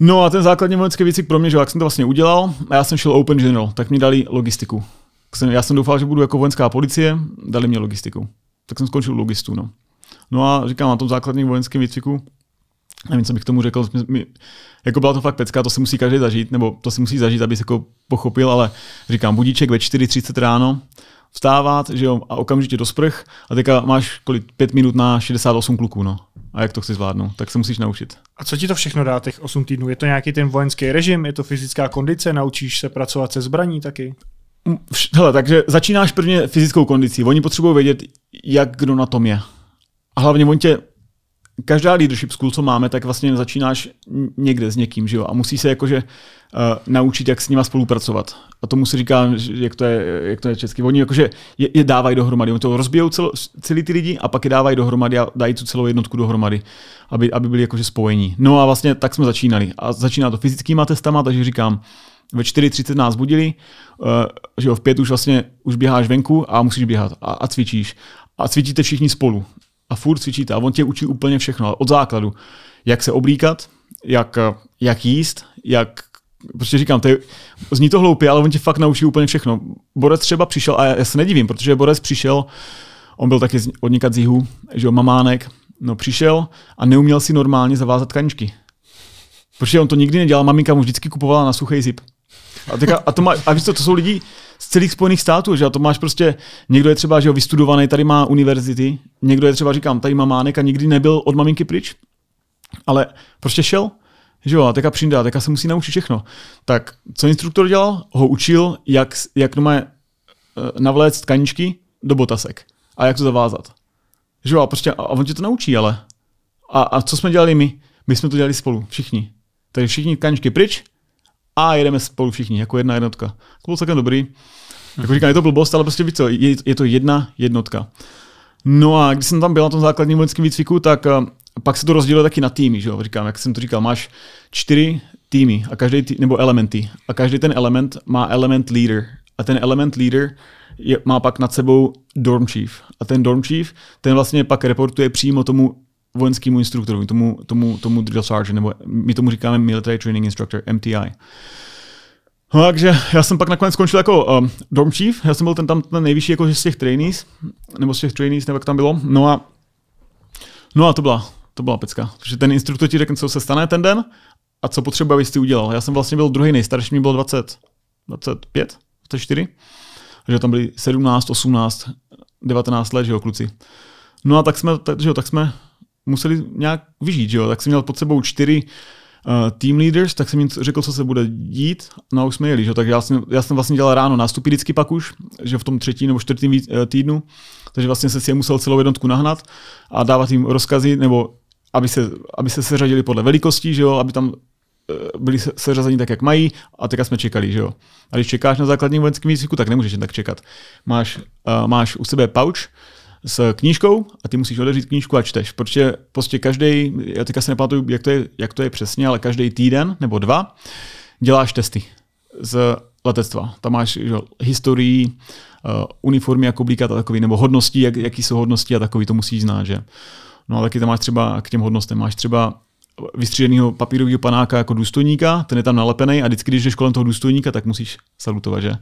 No a ten základní vojenský výcvik pro mě, že jak jsem to vlastně udělal, a já jsem šel Open General, tak mi dali logistiku. Já jsem doufal, že budu jako vojenská policie, dali mě logistiku. Tak jsem skončil logistu, no. No a říkám, na tom základním vojenském výcviku nevím, co bych tomu řekl, my, jako byla to fakt pecka, to si musí každý zažít, nebo to si musí zažít, aby se jako pochopil, ale říkám, budíček ve 4.30 ráno, vstávat, že jo, a okamžitě do sprch a teďka máš kolik, pět minut na 68 kluků, no. A jak to chci zvládnout, tak se musíš naučit. A co ti to všechno dá těch 8 týdnů? Je to nějaký ten vojenský režim, je to fyzická kondice, naučíš se pracovat se zbraní taky? Mm, hele, takže začínáš prvně fyzickou kondicí. Oni potřebují vědět, jak kdo na tom je. A hlavně oni tě každá leadership school, co máme, tak vlastně začínáš někde s někým, že jo, a musí se jakože uh, naučit, jak s nima spolupracovat. A tomu si říká, jak to je, jak to je česky. Oni jakože je, je dávají dohromady, oni to rozbijou celo, celý ty lidi a pak je dávají dohromady a dají tu celou jednotku dohromady, aby, aby byli jakože spojení. No a vlastně tak jsme začínali. A začíná to fyzickýma testama, takže říkám, ve 4.30 nás budili, uh, že jo, v 5 už vlastně už běháš venku a musíš běhat a, a cvičíš. A cvičíte všichni spolu a furt cvičíte. A on tě učí úplně všechno, od základu. Jak se oblíkat, jak, jak jíst, jak prostě říkám, to je, zní to hloupě, ale on tě fakt naučí úplně všechno. Borec třeba přišel, a já se nedivím, protože Borec přišel, on byl taky od z jihu, že jo, mamánek, no přišel a neuměl si normálně zavázat kaničky. Protože on to nikdy nedělal, maminka mu vždycky kupovala na suchý zip. A, teďka, a, to má, a víš co, to jsou lidi z celých Spojených států, že a to máš prostě, někdo je třeba, že jo, vystudovaný, tady má univerzity, někdo je třeba, říkám, tady má mánek a nikdy nebyl od maminky pryč, ale prostě šel, že jo, a teďka a teďka se musí naučit všechno. Tak co instruktor dělal? Ho učil, jak, jak má eh, navléct tkaničky do botasek a jak to zavázat. Že jo, a prostě, a on tě to naučí, ale. A, a co jsme dělali my? My jsme to dělali spolu, všichni. Takže všichni tkaničky pryč, a jedeme spolu všichni, jako jedna jednotka. To bylo celkem dobrý. Jako říkám, je to blbost, ale prostě více je, je to jedna jednotka. No a když jsem tam byl na tom základním vojenském výcviku, tak eh, pak se to rozdělilo taky na týmy, že jo? Říkám, jak jsem to říkal, máš čtyři týmy, a každý tý, nebo elementy. A každý ten element má element leader. A ten element leader je, má pak nad sebou dorm chief. A ten dorm chief, ten vlastně pak reportuje přímo tomu vojenskému instruktorovi, tomu, tomu, tomu drill sergeant, nebo my tomu říkáme military training instructor, MTI. No, takže já jsem pak nakonec skončil jako um, dorm chief, já jsem byl ten tam ten nejvyšší jako z těch trainees, nebo z těch trainees, nebo jak tam bylo. No a, no a to byla, to byla pecka, protože ten instruktor ti řekne, co se stane ten den a co potřebuje, abys ty udělal. Já jsem vlastně byl druhý nejstarší, mi bylo 20, 25, 24, takže tam byli 17, 18, 19 let, že jo, kluci. No a tak jsme, tak, že jo, tak jsme museli nějak vyžít, že jo? Tak jsem měl pod sebou čtyři uh, team leaders, tak jsem jim řekl, co se bude dít, no a už jsme jeli, že? tak já jsem, já jsem vlastně dělal ráno nástupy vždycky pak už, že v tom třetí nebo čtvrtém eh, týdnu, takže vlastně se si je musel celou jednotku nahnat a dávat jim rozkazy, nebo aby se, aby se seřadili podle velikosti, že jo? aby tam eh, byli seřazeni tak, jak mají a teďka jsme čekali, že jo. A když čekáš na základním vojenském výcviku, tak nemůžeš jen tak čekat. Máš, uh, máš u sebe pouch, s knížkou a ty musíš odeřít knížku a čteš, protože prostě každý, já teďka se nepamatuju, jak to je, jak to je přesně, ale každý týden nebo dva děláš testy z letectva. Tam máš že, historii, eh, uniformy, jak oblíkat a takový, nebo hodnosti, jak, jaký jsou hodnosti a takový, to musíš znát, že. No a taky tam máš třeba k těm hodnostem, máš třeba vystříleného papírového panáka jako důstojníka, ten je tam nalepený a vždycky, když jdeš kolem toho důstojníka, tak musíš salutovat, že?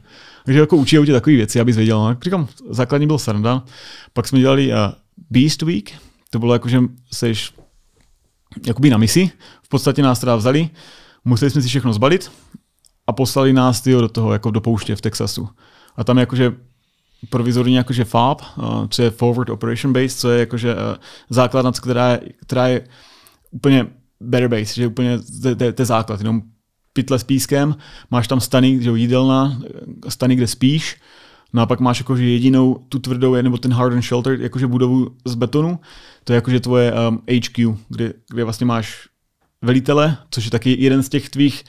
Takže jako učí tě takové věci, abys věděl. No, říkám, základní byl sranda, pak jsme dělali uh, Beast Week, to bylo jako, že seš jakoby na misi, v podstatě nás teda vzali, museli jsme si všechno zbalit a poslali nás tyjo, do toho, jako do pouště v Texasu. A tam jakože provizorně jakože FAB, eh, co je Forward Operation Base, co je jakože eh, základna, která je, která je úplně Better Base, že úplně to je základ, jenom pytle s pískem, máš tam stany, že jídelna, stany, kde spíš, no a pak máš jakože jedinou tu tvrdou, nebo ten hard and shelter, jakože budovu z betonu, to je jakože tvoje um, HQ, kde, kde vlastně máš velitele, což je taky jeden z těch tvých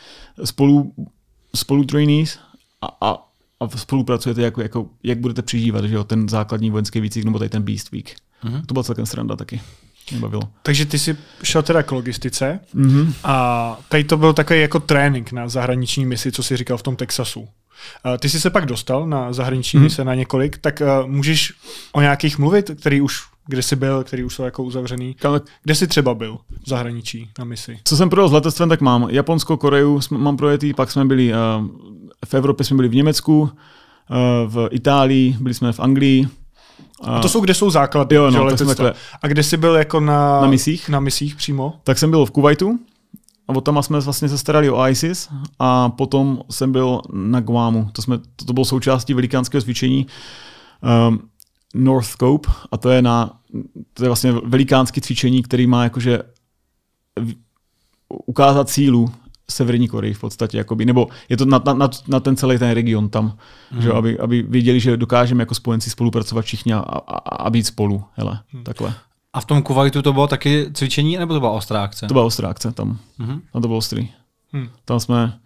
spolu, spolu trainees a, a a spolupracujete, jako, jako, jak budete přižívat, že jo, ten základní vojenský výcvik nebo tady ten Beast Week. Mm-hmm. To byla celkem sranda taky mě bavilo. Takže ty jsi šel teda k logistice mm-hmm. a tady to byl takový jako trénink na zahraniční misi, co jsi říkal v tom Texasu. Eh, ty jsi se pak dostal na zahraniční mm-hmm. mise na několik, tak eh, můžeš o nějakých mluvit, který už kde jsi byl, který už jsou jako uzavřený. Kde jsi třeba byl v zahraničí na misi? Co jsem projel s letectvem, tak mám Japonsko, Koreu mám projetý, pak jsme byli, eh, v Evropě jsme byli v Německu, v Itálii, byli jsme v Anglii, a to jsou, kde jsou základy jo, no, to A kde jsi byl jako na, na, misích? na misích přímo? Tak jsem byl v Kuwaitu, a od tam jsme vlastně se starali o ISIS a potom jsem byl na Guamu. To, jsme, to, to bylo součástí velikánského cvičení um, North Scope a to je, na, to je vlastně velikánské cvičení, který má jakože ukázat sílu Severní Koreji v podstatě, jakoby, nebo je to na, na, na ten celý ten region tam, mm. že, aby, aby viděli, že dokážeme jako spojenci spolupracovat všichni a, a, a být spolu, hele, mm. takhle. A v tom Kuwaitu to bylo taky cvičení, nebo to byla ostrá akce? To byla ostrá akce tam, mm. tam to bylo ostrý. Mm. Tam, jsme,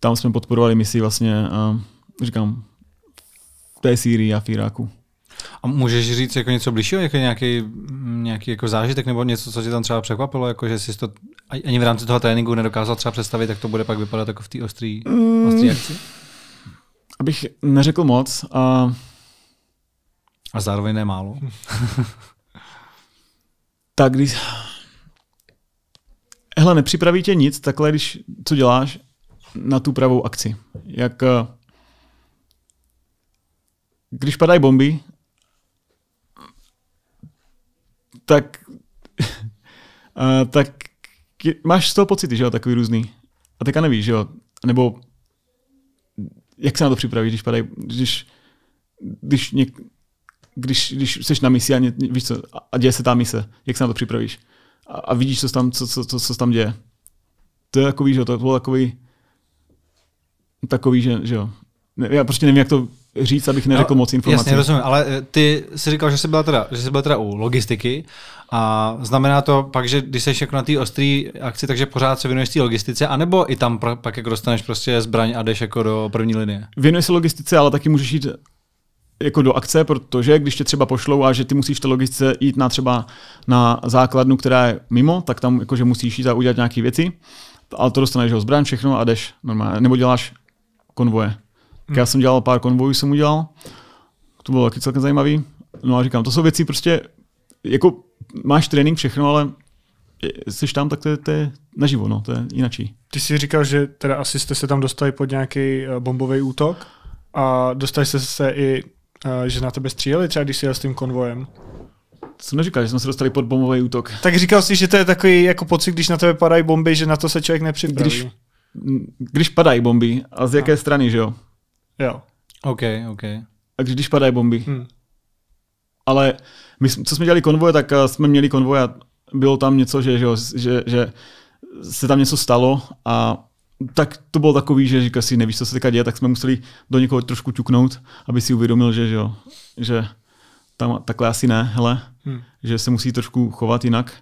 tam jsme podporovali misi vlastně, a, říkám, v té Sýrii a v Iráku. A můžeš říct jako něco blížšího, jako nějaký, mm, nějaký jako zážitek nebo něco, co tě tam třeba překvapilo, jako že jsi to ani v rámci toho tréninku nedokázal třeba představit, jak to bude pak vypadat jako v té ostrý, mm. ostrý akci? Abych neřekl moc. A, a zároveň nemálo. tak když... Hele, nepřipraví tě nic takhle, když co děláš na tu pravou akci. Jak eh, když padají bomby, tak, a, tak je, máš z toho pocity, že jo, takový různý. A teďka nevíš, že jo, nebo jak se na to připravíš, když padají, když, když, něk, když, když jsi na misi a, ně, víš co, a děje se ta mise, jak se na to připravíš a, a vidíš, co se tam, co, co, co, co tam děje. To je takový, že jo, to bylo takový, takový, že, že jo, ne, já prostě nevím, jak to říct, abych neřekl no, moc informací. Jasně, rozumím, ale eh, ty jsi říkal, že jsi byla teda, že jsi byla teda u logistiky a znamená to pak, že když jsi jako na té ostré akci, takže pořád se věnuješ té logistice, anebo i tam pro, pak jako dostaneš prostě zbraň a jdeš jako do první linie? Věnuješ se logistice, ale taky můžeš jít jako do akce, protože když tě třeba pošlou a že ty musíš v té logistice jít na třeba na základnu, která je mimo, tak tam jakože musíš jít a udělat nějaké věci, ale to dostaneš ho zbraň, všechno a jdeš normálně, nebo děláš konvoje. Hmm. Já jsem dělal pár konvojů, jsem udělal. To bylo taky celkem zajímavý. No a říkám, to jsou věci prostě, jako máš trénink všechno, ale jsi tam, tak to je, to je naživo, no, to je jinačí. Ty jsi říkal, že teda asi jste se tam dostali pod nějaký eh, bombový útok a dostali jste se i, eh, že na tebe stříleli třeba, když jsi jel s tím konvojem. Co neříkal, že jsme se dostali pod bombový útok? Tak říkal jsi, že to je takový jako pocit, když na tebe padají bomby, že na to se člověk nepřipraví. Když, když padají bomby, a z jaké a. No. strany, že jo? Jo. OK, OK. A když padají bomby. Hmm. Ale my, co jsme dělali konvoje, tak eh, jsme měli konvoje a bylo tam něco, že, že, že, že se tam něco stalo a tak to bylo takový, že říkal si, nevíš, co se teďka děje, tak jsme museli do někoho trošku ťuknout, aby si uvědomil, že, že, že tam takhle asi ne, hele, hmm. že se musí trošku chovat jinak.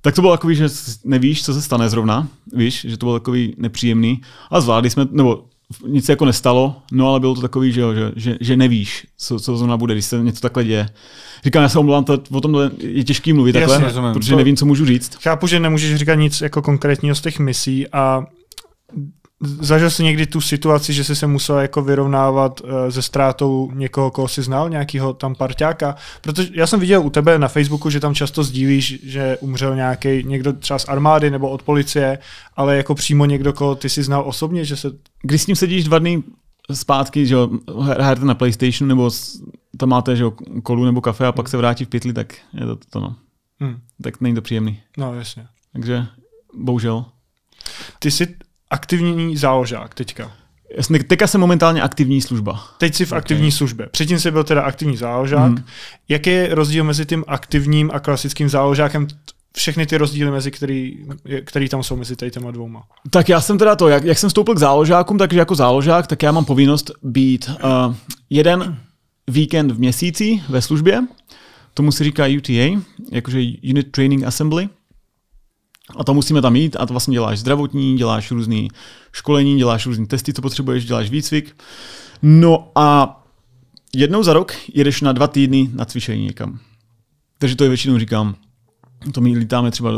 Tak to bylo takový, že nevíš, co se stane zrovna, víš, že to bylo takový nepříjemný. A zvládli jsme, nebo nic jako nestalo, no ale bylo to takový, že, že, že, že nevíš, co, co zrovna bude, když se něco takhle děje. Říkám, já se omlouvám, to, o tom je těžký mluvit Jasně, takhle, rozumím. protože to nevím, co můžu říct. Chápu, že nemůžeš říkat nic jako konkrétního z těch misí a Zažil jsi někdy tu situaci, že jsi se musel jako vyrovnávat eh, se ztrátou někoho, koho jsi znal, nějakého tam parťáka? Protože já jsem viděl u tebe na Facebooku, že tam často sdílíš, že umřel nějaký někdo třeba z armády nebo od policie, ale jako přímo někdo, koho ty jsi znal osobně, že se... Když s ním sedíš dva dny zpátky, že hrajete na PlayStation nebo tam máte, že kolu nebo kafe a pak hmm. se vrátí v pytli, tak je to, to, to no. Hmm. Tak není to příjemný. No, jasně. Takže bohužel. Ty jsi aktivní záložák teďka. Jasně, teďka jsem momentálně aktivní služba. Teď jsi v okay. aktivní službě. Předtím jsi byl teda aktivní záložák. Hmm. Jaký je rozdíl mezi tím aktivním a klasickým záložákem? všechny ty rozdíly, mezi který, který tam jsou mezi těma dvouma. Tak já jsem teda to, jak, jak jsem vstoupil k záložákům, takže jako záložák, tak já mám povinnost být uh, jeden víkend v měsíci ve službě. Tomu se říká UTA, jakože Unit Training Assembly. A to musíme tam jít a to vlastně děláš zdravotní, děláš různý školení, děláš různý testy, co potřebuješ, děláš výcvik. No a jednou za rok jedeš na dva týdny na cvičení někam. Takže to je většinou říkám, to my lítáme třeba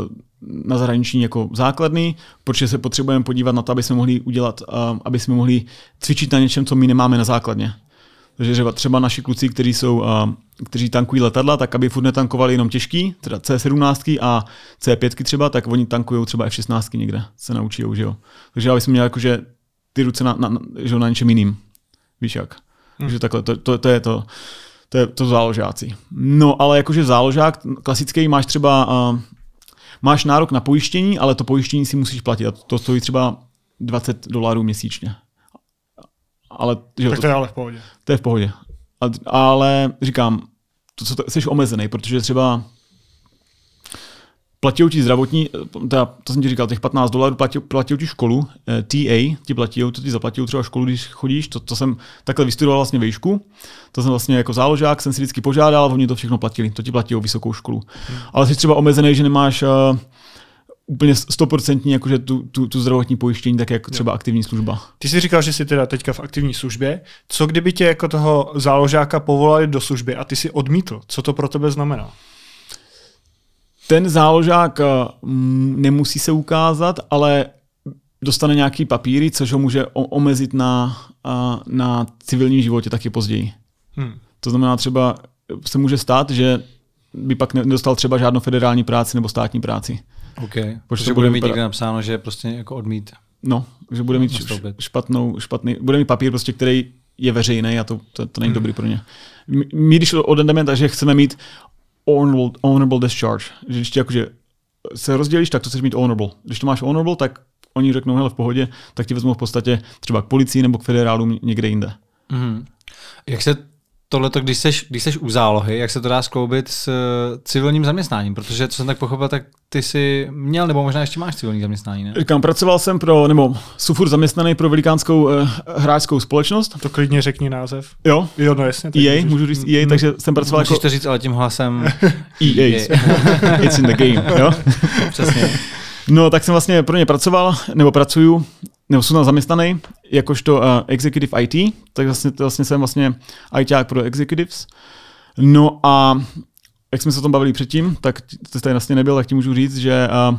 na zahraniční jako základny, protože se potřebujeme podívat na to, aby jsme mohli udělat, aby jsme mohli cvičit na něčem, co my nemáme na základně. Takže že třeba naši kluci, kteří jsou, kteří tankují letadla, tak aby furt netankovali jenom těžký, teda C17 a C5 třeba, tak oni tankují třeba F16 někde, se naučí, že jo. Takže aby jsme měli jakože ty ruce na, na, že na něčem jiným. Víš jak? Hmm. Takže takhle, to, to, to je to. To je to záložáci. No, ale jakože záložák klasický máš třeba, uh, máš nárok na pojištění, ale to pojištění si musíš platit. A to stojí třeba 20 dolarů měsíčně ale, že, tak to, to je ale v pohodě. To je v pohodě. A, ale říkám, to, co to, jsi omezený, protože třeba platí ti zdravotní, teda, to jsem ti říkal, těch 15 dolarů, platí, platí ti školu, eh, TA ti platí, to ti zaplatí třeba školu, když chodíš, to, to jsem takhle vystudoval vlastně výšku, to jsem vlastně jako záložák, jsem si vždycky požádal, oni to všechno platili, to ti platí o vysokou školu. Hmm. Ale jsi třeba omezený, že nemáš eh, úplně stoprocentní jakože tu, tu, tu zdravotní pojištění, tak jako třeba aktivní služba. Ty jsi říkal, že jsi teda teďka v aktivní službě. Co kdyby tě jako toho záložáka povolali do služby a ty si odmítl? Co to pro tebe znamená? Ten záložák eh, nemusí se ukázat, ale dostane nějaký papíry, což ho může omezit na, eh, na civilním životě taky později. Hmm. To znamená třeba se může stát, že by pak nedostal třeba žádnou federální práci nebo státní práci. Okay. Protože bude mít pra... někde napsáno, že prostě jako odmít. No, že bude mít špatnou, špatný, bude mít papír, prostě, který je veřejný a to, to, to není hmm. dobrý pro ně. My, když odendeme, takže chceme mít honorable, honorable discharge. Že když ti jakože se rozdělíš, tak to chceš mít honorable. Když to máš honorable, tak oni řeknou, hele, v pohodě, tak ti vezmou v podstatě třeba k policii nebo k federálům někde jinde. Hmm. Jak se tohle, když seš, když seš u zálohy, jak se to dá skloubit s eh, civilním zaměstnáním? Protože, co jsem tak pochopil, tak ty jsi měl, nebo možná ještě máš civilní zaměstnání, ne? Říkám, pracoval jsem pro, nebo jsou furt zaměstnaný pro velikánskou eh, hráčskou společnost. To klidně řekni název. Jo? Jo, no jasně. EA, můžeš... můžu říct mm. EA, mm, takže jsem pracoval Můžeš jako... to říct, ale tím hlasem... EA. E It's in the game, jo? Přesně. No, tak jsem vlastně pro ně pracoval, nebo pracuju nebo jsem zaměstnaný jakožto uh, executive IT, tak vlastně, vlastně jsem vlastně ITák pro executives. No a jak jsme se o tom bavili předtím, tak to tady vlastně nebyl, tak ti můžu říct, že uh,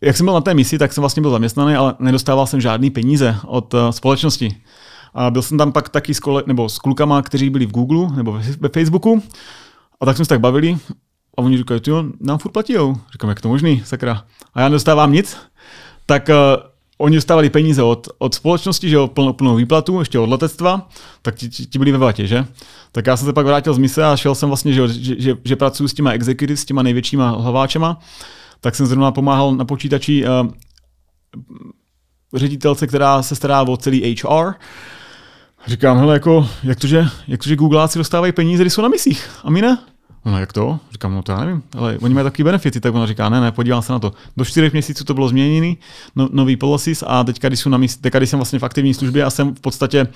jak jsem byl na té misi, tak jsem vlastně byl zaměstnaný, ale nedostával jsem žádný peníze od uh, společnosti. A byl jsem tam pak taky s, kole, nebo s klukama, kteří byli v Google nebo ve Facebooku. A tak jsme se tak bavili a oni říkají, jo, nám furt platí. Říkám, jak to možný, sakra. A já nedostávám nic. Tak uh, oni dostávali peníze od, od společnosti, že jo, plnou, plnou výplatu, ještě od letectva, tak ti, ti, ti byli ve vatě, že? Tak já jsem se pak vrátil z mise a šel jsem vlastně, že, že, že, že pracuji s těma executive, s těma největšíma hlaváčema, tak jsem zrovna pomáhal na počítači uh, ředitelce, která se stará o celý HR, Říkám, hele, jako, jak to, že, jak to, že Googleáci dostávají peníze, když jsou na misích, a my ne? No jak to? Říkám, no to já nevím, ale oni mají takový benefity, tak ona říká, ne, ne, podívám se na to. Do čtyřech měsíců to bylo změněný, no, nový policies a teďka, když, jsou na míst, teďka, když jsem vlastně v aktivní službě a jsem v podstatě,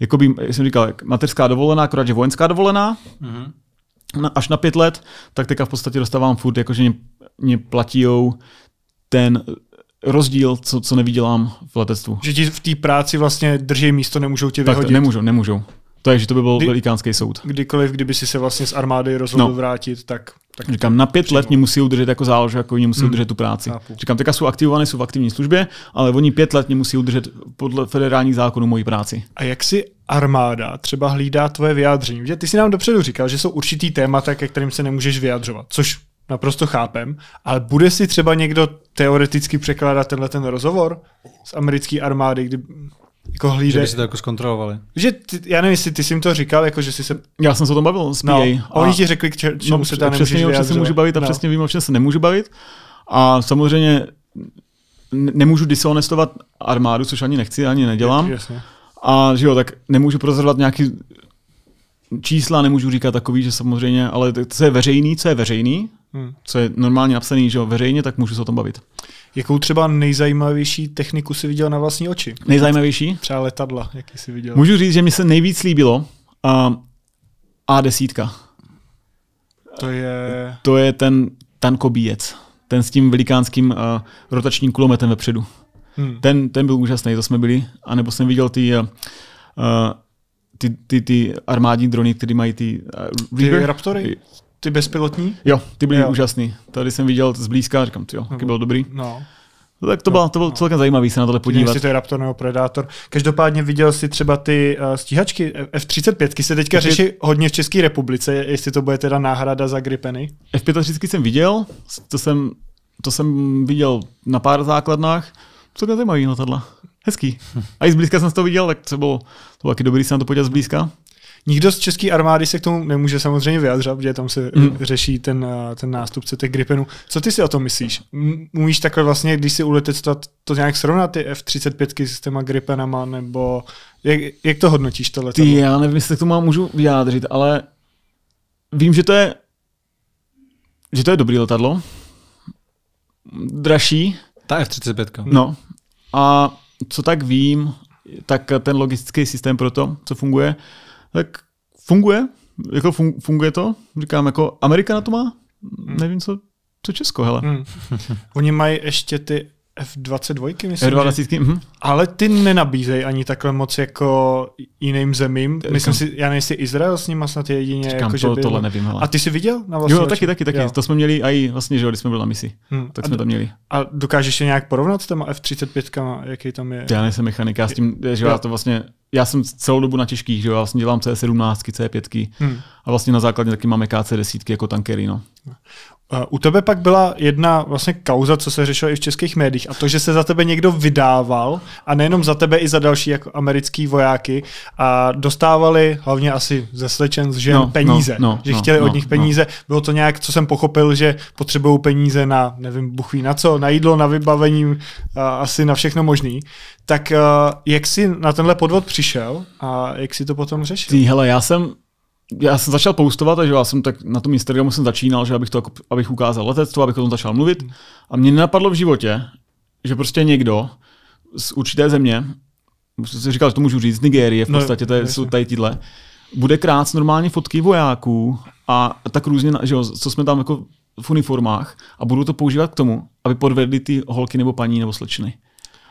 jakoby, jak jsem říkal, mateřská dovolená, akorát, že vojenská dovolená, mm-hmm. na, až na pět let, tak teďka v podstatě dostávám furt, jakože mě, mě platí ten rozdíl, co, co nevydělám v letectvu. Že ti v té práci vlastně drží místo, nemůžou tě vyhodit. Tak, nemůžou, nemůžou. Takže to by byl Kdy, velikánský soud. Kdykoliv, kdyby si se vlastně z armády rozhodl no. vrátit, tak, tak... Říkám, na pět let mě musí udržet jako záložu, jako oni musí hmm. udržet tu práci. Chápu. Říkám, teďka jsou aktivované, jsou v aktivní službě, ale oni pět let mě musí udržet podle federálních zákonů moji práci. A jak si armáda třeba hlídá tvoje vyjádření? Že ty si nám dopředu říkal, že jsou určitý témata, ke kterým se nemůžeš vyjadřovat, což naprosto chápem, ale bude si třeba někdo teoreticky překládat tenhle ten rozhovor z americké armády, kdy jako Že by si to jako zkontrolovali. Že ty, já nevím, jestli ty jsi jim to říkal, jako že jsi se... Já jsem se o tom bavil s no, a oni ti řekli, k če, čemu no, se tam přesně, nemůžeš Přesně se můžu bavit a no. přesně vím, o se nemůžu bavit. A samozřejmě nemůžu disonestovat armádu, což ani nechci, ani nedělám. A že jo, tak nemůžu prozradovat nějaký čísla, nemůžu říkat takový, že samozřejmě, ale to je veřejný, co je veřejný, Hmm. Co je normálně napsaný, že jo, veřejně, tak můžu se o tom bavit. Jakou třeba nejzajímavější techniku si viděl na vlastní oči? Nejzajímavější? Třeba letadla, jaký si viděl. Můžu říct, že mi se nejvíc líbilo uh, A10. To je... To je ten tankobíjec. Ten s tím velikánským uh, rotačním kulometem vepředu. Hmm. Ten, ten byl úžasný, to jsme byli. A nebo jsem viděl ty, uh, ty, ty, ty armádní drony, které mají ty... Uh, ty Raptory? Ty bezpilotní? Jo, ty byly jo. úžasný. Tady jsem viděl zblízka, říkám, ty jo, taky byl dobrý. No. No, tak to, no. bylo, to bylo no. celkem zajímavý se na tohle podívat. Jestli to je Raptor nebo Predator. Každopádně viděl jsi třeba ty uh, stíhačky eh, F-35, se teďka řeší hodně v České republice, jestli to bude teda náhrada za gripeny. F-35 jsem viděl, to jsem, to jsem viděl na pár základnách. Co je zajímavý letadla. Hezký. A i zblízka jsem to viděl, tak to bylo, to bylo taky dobrý se na to podívat zblízka. Nikdo z české armády se k tomu nemůže samozřejmě vyjadřovat, protože tam se mm. řeší ten, eh, ten nástupce těch Gripenů. Co ty si o tom myslíš? Můžeš takhle vlastně, když si u to, to nějak srovnat, ty F-35 s těma Gripenama, nebo jak, jak to hodnotíš tohle? Ty, já nevím, jestli k tomu můžu vyjádřit, ale vím, že to je že to je dobrý letadlo, dražší. Ta F-35. No. A co tak vím, tak ten logistický systém pro to, co funguje, tak funguje, jako funguje to, říkám, jako Amerika na to má, hmm. nevím, co, co Česko, hele. Hmm. Oni mají ještě ty F22, myslím. F22, mm-hmm. Ale ty nenabízejí ani takhle moc jako jiným zemím. Říkám, jako- myslím si, já nejsi Izrael s nima snad je jedině. Říkám, jako, to, že by... tohle nevím. Ale... A ty jsi viděl na vlastně? Jo, oči? taky, taky, taky. Jo. To jsme měli i vlastně, že když jsme byli na misi. Hmm. Tak jsme a, to měli. A dokážeš je nějak porovnat s těma F35, jaký tam je? Já nejsem mechanik, já s tím, že jo, já to vlastně, já jsem celou dobu na těžkých, že jo, já vlastně dělám C17, C5 hmm. a vlastně na základě taky máme KC10 jako tankery, no. Hm. Eh, u tebe pak byla jedna vlastně kauza, co se řešila i v českých médiích, a to, že se za tebe někdo vydával, a nejenom za tebe, i za další jako americký vojáky, a dostávali hlavně asi ze slečen z žen no, no peníze, no, no, že chtěli no, od nich no. peníze. No. Bylo to nějak, co jsem pochopil, že potřebují peníze na, nevím, buchví na co, na jídlo, na vybavení, a eh, asi na všechno možný. Tak eh, jak jsi na tenhle podvod přišel a jak jsi to potom řešil? Ty, hele, já jsem já jsem začal postovat, takže já jsem tak na tom Instagramu jsem začínal, že abych to jako, abych ukázal letectvo, abych o tom začal mluvit. Mm. A mě nenapadlo v životě, že prostě někdo z určité země, jsem říkal, že to můžu říct, z Nigérie v no, podstatě, to je, jsou tady tyhle, bude krát normálně fotky vojáků a tak různě, že jo, co jsme tam jako v uniformách a budou to používat k tomu, aby podvedli ty holky nebo paní nebo slečny.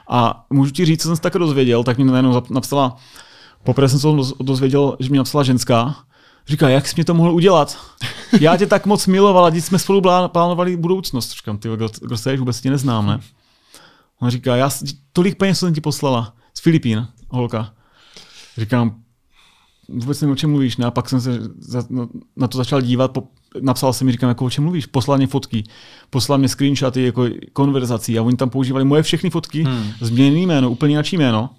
A můžu ti říct, co jsem se tak dozvěděl, tak mě najednou napsala, poprvé jsem se dozvěděl, že mě napsala ženská, Říká, jak jsi mě to mohl udělat? Já tě tak moc milovala, když jsme spolu plánovali budoucnost. Říkám, ty kdo se vůbec tě neznám, ne? On říká, já tolik peněz jsem ti poslala z Filipín, holka. Říkám, vůbec nevím, o čem mluvíš. Ne? A pak jsem se za, no, na to začal dívat, po, napsal jsem mi, říkám, jako o čem mluvíš, poslal mě fotky, poslal mě screenshoty jako konverzací a oni tam používali moje všechny fotky, hmm. změněné jméno, úplně jiné jméno.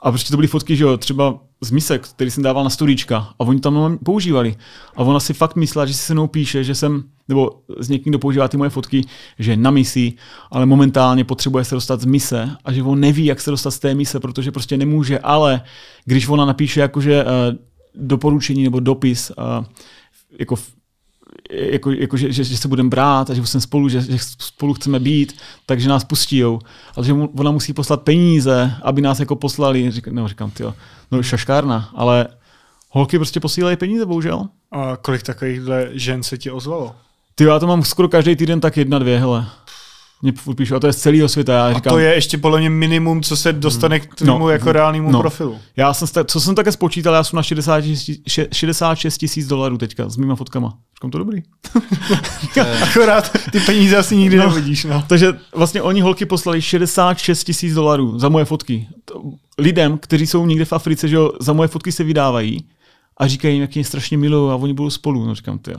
A prostě to byly fotky, že jo, třeba z misek, který jsem dával na storíčka a oni tam používali. A ona si fakt myslela, že si se mnou píše, že jsem, nebo s někým, kdo používá ty moje fotky, že je na misi, ale momentálně potřebuje se dostat z mise a že on neví, jak se dostat z té mise, protože prostě nemůže, ale když ona napíše jakože uh, doporučení nebo dopis, uh, jako jako, jako že, že, že, se budeme brát a že jsme spolu, že, že spolu chceme být, takže nás pustí. Jo. Ale že mu, ona musí poslat peníze, aby nás jako poslali. Řík, no, říkám, tyjo, no šaškárna, ale holky prostě posílají peníze, bohužel. A kolik takovýchhle žen se ti ozvalo? Ty já to mám skoro každý týden tak jedna, dvě, hele mě píšu, a to je z celého světa. Já říkám, a to je ještě podle mě minimum, co se dostane k hmm. no. tomu no, jako hmm. reálnému no. profilu. Já jsem, co jsem také spočítal, já jsem na 66, 66 tisíc dolarů teďka s mýma fotkama. Říkám, to dobrý. Akorát ty peníze asi nikdy no, nevidíš. No. Takže vlastně oni holky poslali 66 tisíc dolarů za moje fotky. Lidem, kteří jsou někde v Africe, že jo, za moje fotky se vydávají a říkají jim, jak je strašně milují a oni budou spolu. No říkám, ty jo.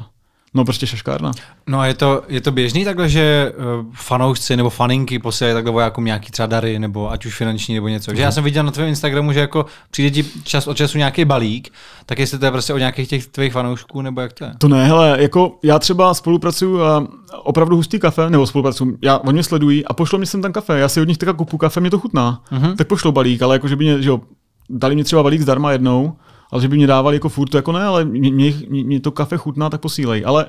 No prostě šaškárna. No a je to, je to běžný takhle, že eh, fanoušci nebo faninky posílají takhle vojákům nějaký třeba dary, nebo ať už finanční nebo něco. Že já mhm. jsem viděl na tvém Instagramu, že jako přijde ti čas od času nějaký balík, tak jestli to je prostě o nějakých těch tvých fanoušků, nebo jak to je? To ne, hele, jako já třeba spolupracuju a eh, opravdu hustý kafe, nebo spolupracuju, já oni sledují a pošlo mi sem tam kafe, já si od nich teďka jako kupu kafe, mě to chutná, uh-huh. tak pošlo balík, ale jako že by mě, že jo, dali mi třeba balík zdarma jednou, ale že by mě dávali jako furt, to jako ne, ale mě, mě, mě to kafe chutná, tak posílej. Ale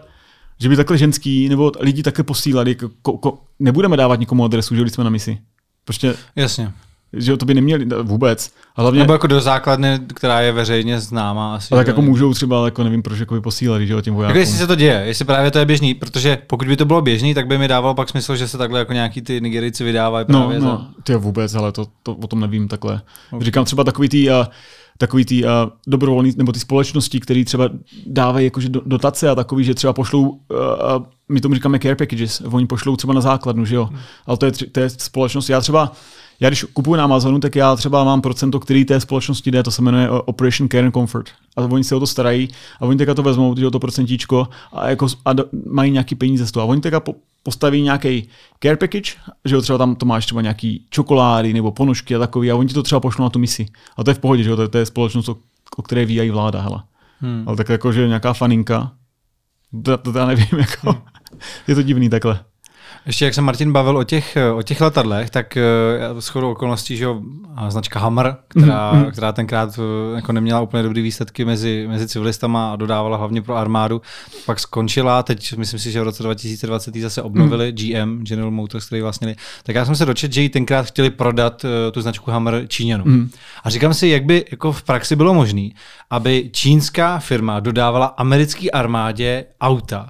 že by takhle ženský nebo lidi takhle posílali, jako, ko, ko, nebudeme dávat nikomu adresu, že jsme na misi. Prostě, Jasně. Že to by neměli vůbec. A hlavně, nebo jako do základny, která je veřejně známá. Asi, a tak jako můžou třeba, jako nevím proč, jako by posílali že, těm vojákům. Jako jestli se to děje, jestli právě to je běžný, protože pokud by to bylo běžný, tak by mi dával pak smysl, že se takhle jako nějaký ty Nigerici vydávají no, právě. No, no za... ty vůbec, ale to, to, o tom nevím takhle. Okay. Říkám třeba takový ty, uh, takový ty uh, eh, dobrovolní nebo ty společnosti, které třeba dávají jakože dotace a takový, že třeba pošlou, uh, my tomu říkáme care packages, oni pošlou třeba na základnu, že jo. Hmm. Ale to je, to je společnost. Já třeba já když kupuju na Amazonu, tak já třeba mám procento, který té společnosti jde, to se jmenuje eh, Operation Care and Comfort. A oni se o to starají a oni teďka to vezmou, o to procentíčko a, jako, a do, mají nějaký peníze z toho. A oni teďka po, postaví nějaký care package, že jo, třeba tam to máš třeba nějaký čokolády nebo ponožky a takový a oni ti to třeba pošlou na tu misi. A to je v pohodě, že jo, to je, to je společnost, o, o které ví i vláda, hele. Hmm. Ale tak jako, že nějaká faninka, to, to já nevím, jako, hmm. je to divný takhle. Ještě jak se Martin bavil o těch, eh, o těch letadlech, tak uh, eh, chodou okolností, že jo, značka Hammer, která, mm-hmm. která tenkrát eh, jako neměla úplně dobrý výsledky mezi, mezi civilistama a dodávala hlavně pro armádu, pak skončila, teď myslím si, že v roce 2020 zase obnovili, mm. GM, General Motors, který vlastně. tak já jsem se dočetl, že ji tenkrát chtěli prodat tu značku Hammer Číňanům. Mm. A říkám si, jak by jako v praxi bylo možné, aby čínská firma dodávala americké armádě auta,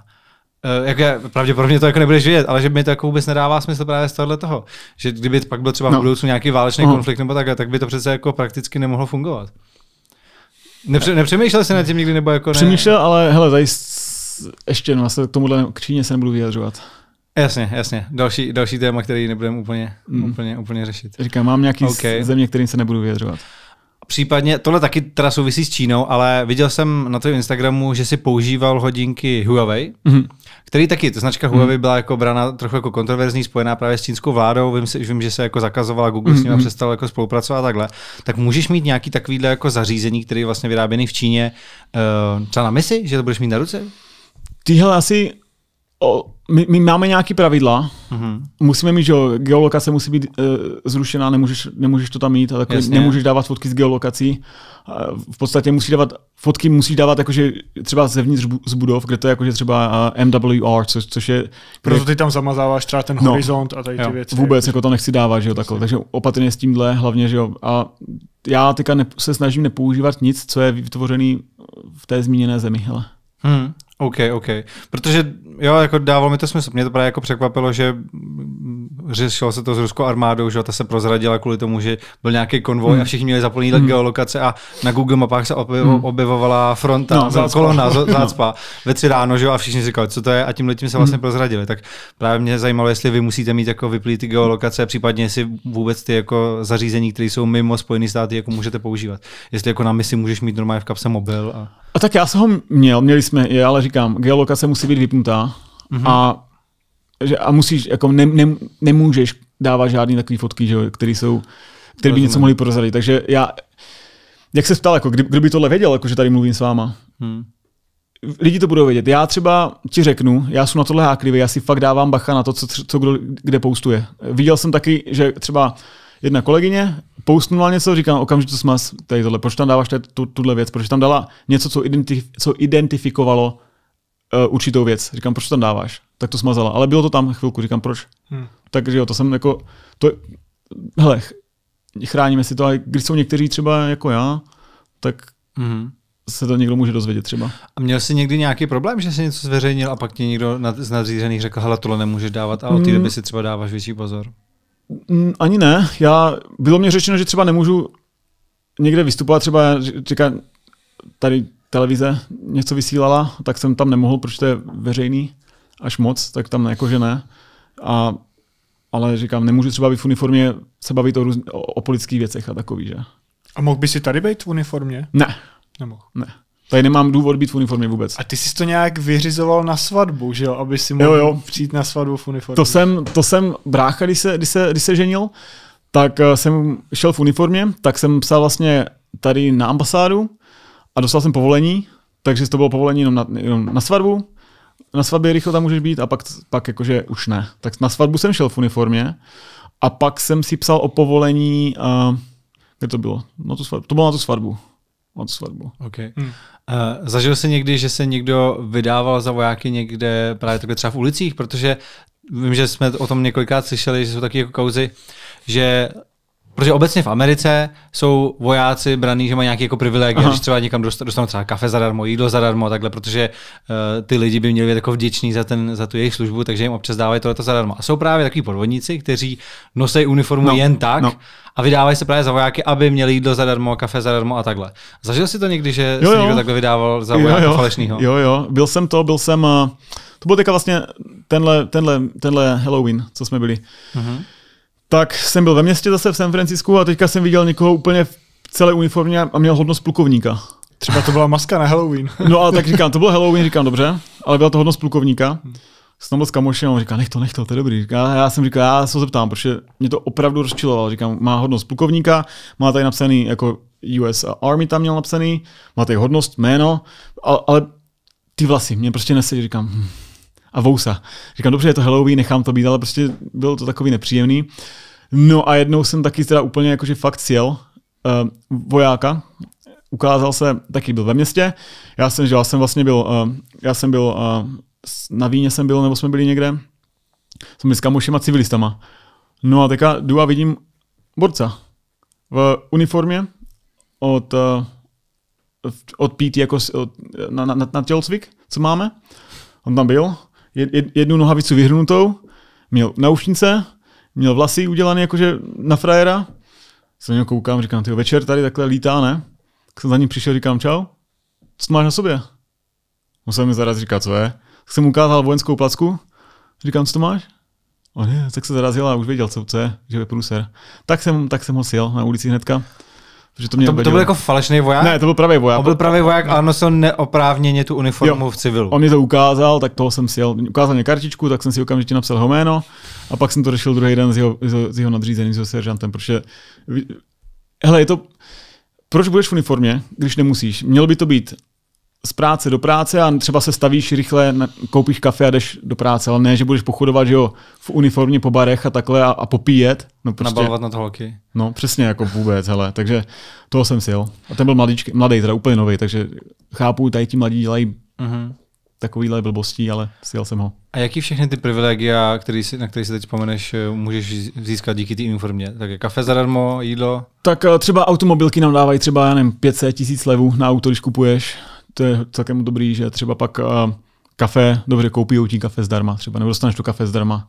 jako je, pravděpodobně to jako nebudeš vědět, ale že mi to jako vůbec nedává smysl právě z tohohle toho. Že kdyby pak byl třeba no. v budoucnu nějaký válečný uh. konflikt nebo takhle, tak by to přece jako prakticky nemohlo fungovat. Nepře- nepřemýšlel jsi nad tím nikdy nebo jako ne? Přemýšlel, ale hele, tady ještě no, se k tomuhle kříně se nebudu vyjadřovat. Jasně, jasně. Další, další téma, který nebudeme úplně, mm. úplně, úplně řešit. Říkám, mám nějaký okay. země, kterým se nebudu vyjadřovat případně, tohle taky teda souvisí s Čínou, ale viděl jsem na tvém Instagramu, že si používal hodinky Huawei, mm-hmm. který taky, to značka mm-hmm. Huawei byla jako brana trochu jako kontroverzní, spojená právě s čínskou vládou, vím, si, vím že se jako zakazovala, Google mm-hmm. s nimi mhm. přestal jako spolupracovat a takhle. Tak můžeš mít nějaký takovýhle jako zařízení, který je vlastně vyráběný v Číně, uh, třeba na misi, že to budeš mít na ruce? Tyhle asi o, my, my máme nějaké pravidla, uh-huh. musíme mít, že geolokace musí být uh, zrušená, nemůžeš, nemůžeš to tam mít, ale jako nemůžeš dávat fotky z geolokací. Eh, v podstatě musí dávat, fotky musíš dávat jakože třeba zevnitř z budov, kde to je jakože třeba eh, MWR, co, což je... Proto ty tam zamazáváš třeba ten no, horizont a tady ty jo, věci. Vůbec, jako to nechci dávat, že jo, takhle. Takže opatrně s tímhle, hlavně, že jo. A já teďka ne, se snažím nepoužívat nic, co je vytvořený v té zmíněné zemi, hele. Hmm. OK, OK. Protože jo, jako dávalo mi to smysl. Mě to právě jako překvapilo, že řešilo se to s ruskou armádou, že ta se prozradila kvůli tomu, že byl nějaký konvoj hmm. a všichni měli zaplnit hmm. geolokace a na Google mapách se objevo, hmm. objevovala fronta, no, zácpa. kolona, zácpa. No. Ve tři ráno, že jo, a všichni říkali, co to je a tím letím se vlastně hmm. prozradili. Tak právě mě zajímalo, jestli vy musíte mít jako vyplý ty geolokace, případně jestli vůbec ty jako zařízení, které jsou mimo Spojené státy, jako můžete používat. Jestli jako na misi můžeš mít normálně v kapse mobil. A... A tak já jsem ho měl, měli jsme je, ale říkám, geolokace musí být vypnutá mm-hmm. a, že, a musíš, jako ne, ne, nemůžeš dávat žádný takový fotky, že, který jsou, který by něco mohli prozradit. Takže já, jak se ptal, jako, kdy, kdo by tohle věděl, jako, že tady mluvím s váma? Hmm. Lidi to budou vědět. Já třeba ti řeknu, já jsem na tohle háklivý, já si fakt dávám bacha na to, co, co kdo kde poustuje. Viděl jsem taky, že třeba jedna kolegyně postnula něco, říkám okamžitě smas, tady tohle, proč tam dáváš tady, tu, tuhle věc, protože tam dala něco, co, identif- co identifikovalo uh, určitou věc. Říkám, proč to tam dáváš? Tak to smazala. Ale bylo to tam chvilku, říkám, proč? Hmm. Takže jo, to jsem jako, to, hele, chráníme si to, ale když jsou někteří třeba jako já, tak hmm se to někdo může dozvědět třeba. A měl jsi někdy nějaký problém, že jsi něco zveřejnil a pak ti někdo z nadřízených řekl, hele, tohle nemůžeš dávat a od té hmm. doby si třeba dáváš větší pozor? Mm, ani ne. Já, bylo mě řečeno, že třeba nemůžu někde vystupovat, třeba říká, tady televize něco vysílala, tak jsem tam nemohl, protože to je veřejný až moc, tak tam jakože ne. A, ale říkám, nemůžu třeba být v uniformě se bavit o, růz, o, o politických věcech a takový, že? A mohl by si tady být v uniformě? Ne. Nemohl. Ne. Tady nemám důvod být v uniformě vůbec. A ty jsi to nějak vyřizoval na svatbu, že jo? Aby si mohl jo, jo. přijít na svatbu v uniformě. To jsem, to jsem brácha, když se, když se, když se ženil, tak eh, jsem šel v uniformě, tak jsem psal vlastně tady na ambasádu a dostal jsem povolení, takže to bylo povolení jenom na, jenom na svatbu. Na svatbě rychle tam můžeš být a pak, pak jakože už ne. Tak na svatbu jsem šel v uniformě a pak jsem si psal o povolení, uh, kde to bylo? No to, svatbu. To bylo na tu svatbu od svatbu. Okay. Hmm. Uh, zažil jsi někdy, že se někdo vydával za vojáky někde právě takhle třeba v ulicích, protože vím, že jsme o tom několikrát slyšeli, že jsou taky jako kauzy, že Protože obecně v Americe jsou vojáci braní, že mají nějaké jako privilegie, když třeba někam dostanou třeba kafe zadarmo, jídlo zadarmo a takhle, protože uh, ty lidi by měli být jako vděční za, ten, za tu jejich službu, takže jim občas dávají tohleto zadarmo. A jsou právě takový podvodníci, kteří nosí uniformu no, jen tak no. a vydávají se právě za vojáky, aby měli jídlo zadarmo, kafe zadarmo a takhle. Zažil jsi to někdy, že jo, se někdo takhle vydával za vojáka jo, jo. falešnýho? Jo, jo, byl jsem to, byl jsem, uh, to byl teďka vlastně tenhle, tenhle, tenhle Halloween, co jsme byli. Uh-huh tak jsem byl ve městě zase v San Francisku a teďka jsem viděl někoho úplně v celé uniformě a měl hodnost plukovníka. Třeba to byla maska na Halloween. no a tak říkám, to bylo Halloween, říkám dobře, ale byla to hodnost plukovníka. Hmm. Jsem byl s kamošem on říká, nech to, nech to, to je dobrý. Říká, já jsem říkal, já se ho zeptám, protože mě to opravdu rozčilovalo. Říkám, má hodnost plukovníka, má tady napsaný jako US Army tam měl napsaný, má tady hodnost, jméno, ale, ale ty vlasy mě prostě nesedí, říkám, hm, a Vousa. Říkám, dobře, je to Halloween, nechám to být, ale prostě bylo to takový nepříjemný. No a jednou jsem taky teda úplně jakože fakt sjel uh, vojáka, ukázal se, taky byl ve městě, já jsem, že já jsem vlastně byl, uh, já jsem byl, uh, na Víně jsem byl, nebo jsme byli někde, jsem byl s kamošima civilistama. No a teďka jdu a vidím borca v uniformě od, uh, od PT jako od, na, na, na tělocvik, co máme. On tam byl jednu nohavicu vyhrnutou, měl naušnice, měl vlasy udělané jakože na frajera. Se na koukám, říkám, ty večer tady takhle lítá, ne? Tak jsem za ním přišel, říkám, čau, co máš na sobě? Musel mi zaraz říkat, co je. Tak jsem mu ukázal vojenskou placku, říkám, co to máš? On je, tak se zarazil a už věděl, co, co je, že je průser. Tak jsem, tak jsem ho sjel na ulici hnedka. Že to, mě to, to byl jako falešný voják? Ne, to byl pravý voják. On byl pravý voják a nosil neoprávněně tu uniformu jo. v civilu. On mi to ukázal, tak toho jsem si jel. Ukázal mě kartičku, tak jsem si okamžitě napsal jeho jméno a pak jsem to řešil druhý den s jeho, s jeho nadřízeným, s jeho seržantem, protože... Hele, je to... Proč budeš v uniformě, když nemusíš? Mělo by to být z práce do práce a třeba se stavíš rychle, koupíš kafe a jdeš do práce, ale ne, že budeš pochodovat, že jo, v uniformě po barech a takhle a, a popíjet. No prostě, Nabalovat to holky. No, přesně, jako vůbec, hele, takže toho jsem si jel. A ten byl mladíčky, mladý, teda úplně nový, takže chápu, tady ti mladí dělají uh-huh. takovýhle blbostí, ale sjel jsem ho. A jaký všechny ty privilegia, který si, na které si teď vzpomeneš, eh, můžeš získat díky té uniformě? Tak je kafe zadarmo, jídlo? Tak eh, třeba automobilky nám dávají třeba, já nevím, 500 tisíc levů na auto, když kupuješ to je celkem dobrý, že třeba pak uh, kafe, dobře, koupí ti kafe zdarma třeba, nebo dostaneš to kafe zdarma.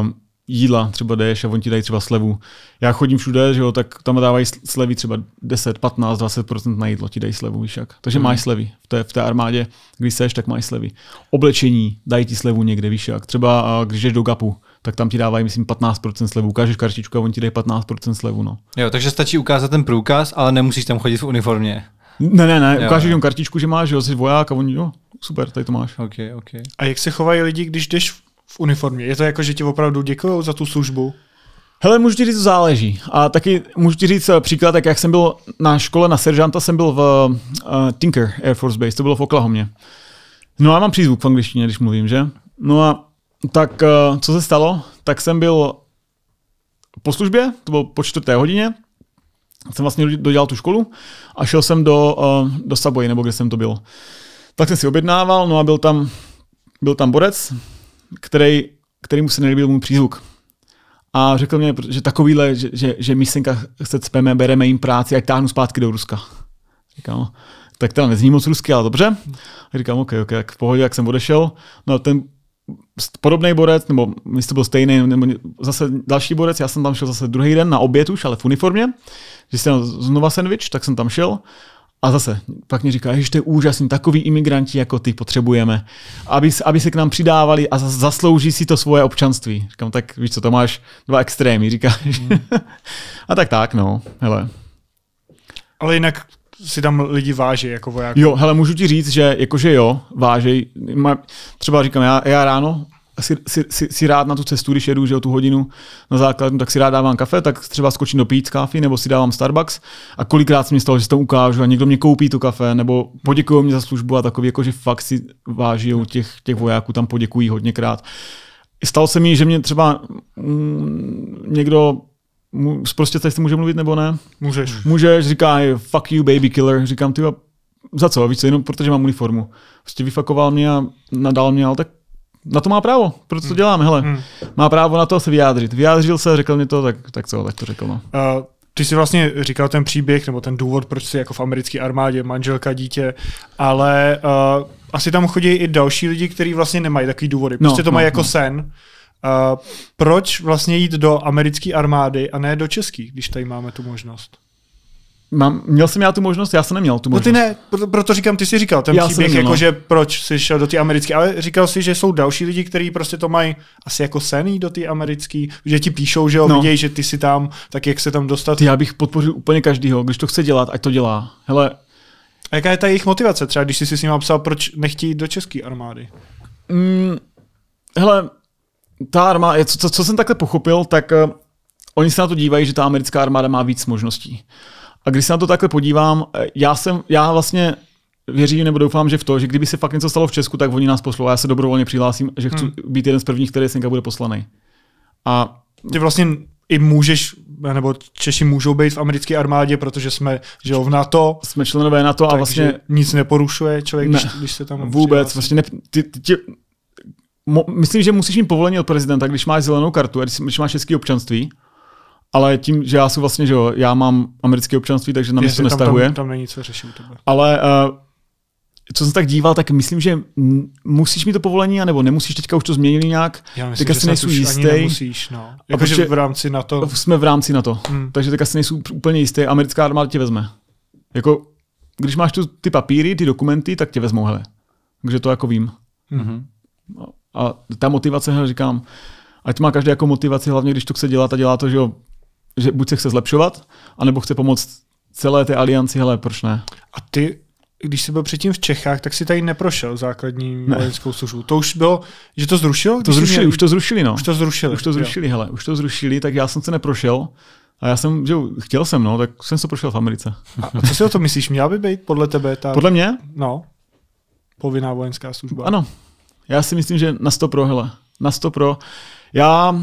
Um, jídla třeba jdeš a oni ti dají třeba slevu. Já chodím všude, že jo, tak tam dávají slevy třeba 10, 15, 20% na jídlo ti dají slevu, víš jak. Takže mm. máš slevy. V té, v té armádě, když seš, tak máš slevy. Oblečení dají ti slevu někde, víš jak. Třeba eh, když jdeš do GAPu, tak tam ti dávají, myslím, 15% slevu. Ukážeš kartičku a oni ti dají 15% slevu, no. Jo, takže stačí ukázat ten průkaz, ale nemusíš tam chodit v uniformě. Ne, ne, ne, ukážeš jim kartičku, že máš, že jsi voják a oni, jo, super, tady to máš. Okay, okay. A jak se chovají lidi, když jdeš v uniformě? Je to jako, že ti opravdu děkují za tu službu? Hele, můžu ti říct, záleží. A taky můžu ti říct eh, příklad, tak jak jsem byl na škole na seržanta, jsem byl v uh, Tinker Air Force Base, to bylo v Oklahomě. No a mám přízvuk v angličtině, když mluvím, že? No a tak uh, co se stalo? Tak jsem byl po službě, to bylo po čtvrté hodině, jsem vlastně dodělal tu školu a šel jsem do, eh, do Saboji, nebo kde jsem to byl. Tak jsem si objednával, no a byl tam, byl tam borec, který, který mu se nelíbil můj přízvuk. A řekl mě, že takovýhle, že, že, že myšlenka se cpeme, bereme jim práci, jak táhnu zpátky do Ruska. Říkám, no, tak tam nezní moc rusky, ale dobře. A říkám, OK, OK, tak v pohodě, jak jsem odešel. No ten podobný borec, nebo jestli to byl stejný, nebo zase další borec, já jsem tam šel zase druhý den na oběd už, ale v uniformě že jsem znova sandwich, tak jsem tam šel a zase, pak mi říká, že to je úžasný, takový imigranti jako ty potřebujeme, aby, aby se k nám přidávali a zaslouží si to svoje občanství. Říkám, tak víš co, to máš dva extrémy, říkáš. Mm. a tak tak, no, hele. Ale jinak si tam lidi váží jako vojáky. Jo, hele, můžu ti říct, že jakože jo, vážej. Třeba říkám, já, já ráno si, si, si, si rád na tu cestu, když jedu, že o tu hodinu na základnu, tak si rád dávám kafe, tak třeba skočím do pít Coffee nebo si dávám Starbucks a kolikrát se mi stalo, že to ukážu a někdo mě koupí to kafe nebo poděkují mě za službu a takový, jako že fakt si váží u těch, těch vojáků, tam poděkují hodněkrát. Stalo se mi, že mě třeba mm, někdo prostě tady může mluvit nebo ne? Můžeš. Můžeš, říká fuck you baby killer, říkám ty za co, víš co, jenom protože mám uniformu. Prostě vyfakoval mě a nadal mě, ale tak na to má právo, proto to hmm. děláme, hele. Hmm. Má právo na to se vyjádřit. Vyjádřil se, řekl mi to, tak, tak co, tak to řekl. No. Uh, ty jsi vlastně říkal ten příběh, nebo ten důvod, proč jsi jako v americké armádě, manželka, dítě, ale uh, asi tam chodí i další lidi, kteří vlastně nemají takový důvody. No, prostě no, to mají no, jako no. sen. Uh, proč vlastně jít do americké armády a ne do české, když tady máme tu možnost? Mám, měl jsem já tu možnost, já jsem neměl tu možnost. No ty ne, proto, proto říkám, ty si říkal ten já příběh, jako, no. že proč jsi šel do té americké, ale říkal jsi, že jsou další lidi, kteří prostě to mají asi jako sený do té americké, že ti píšou, že jo, no. vidějí, že ty si tam, tak jak se tam dostat. Já bych podpořil úplně každýho, když to chce dělat, ať to dělá. Hele, a jaká je ta jejich motivace třeba, když jsi si s ním psal, proč nechtějí do české armády? Mm, hele, ta armáda, co, co, co jsem takhle pochopil, tak uh, oni se na to dívají, že ta americká armáda má víc možností. A když se na to takhle podívám, eh, já jsem, já vlastně věřím nebo doufám, že v to, že kdyby se fakt něco stalo v Česku, tak oni nás poslou a já se dobrovolně přihlásím, že chci hmm. být jeden z prvních, který senka bude poslaný. A ty vlastně i můžeš, nebo Češi můžou být v americké armádě, protože jsme že jo, v NATO. Jsme členové NATO a vlastně... nic neporušuje člověk, ne, když, když se tam Vůbec, vlastně. vlastně ne, ty, ty, ty, mo, myslím, že musíš mít povolení od prezidenta, když máš zelenou kartu když, když máš český občanství, ale tím, že já jsem vlastně, že jo, já mám americké občanství, takže na mě se nestahuje. Tam, tam, není co řešit. Ale uh, co jsem tak díval, tak myslím, že musíš mít to povolení, anebo nemusíš, teďka už to změnili nějak, Já myslím, teďka si nejsou jistý. Ani nemusíš, no. Jako, že prostě v rámci na to. Jsme v rámci na to, hmm. takže teďka si nejsou úplně jistý, americká armáda tě vezme. Jako, když máš tu, ty papíry, ty dokumenty, tak tě vezmou, hele. Takže to jako vím. Mm-hmm. A, a ta motivace, hele, říkám, ať má každý jako motivaci, hlavně když to chce dělat a dělá to, že jo, že buď se chce zlepšovat, anebo chce pomoct celé té alianci, hele, proč ne? A ty, když jsi byl předtím v Čechách, tak si tady neprošel základní ne. vojenskou službu. To už bylo, že to zrušilo? To zrušili, měl... už to zrušili, no. Už to zrušili. Už to zrušili, jo. hele, už to zrušili, tak já jsem se neprošel. A já jsem, že chtěl jsem, no, tak jsem se prošel v Americe. A co si o to myslíš? Měla by být podle tebe ta... Podle mě? No. Povinná vojenská služba. Ano. Já si myslím, že na 100 pro, hele. Na 100 pro. Já...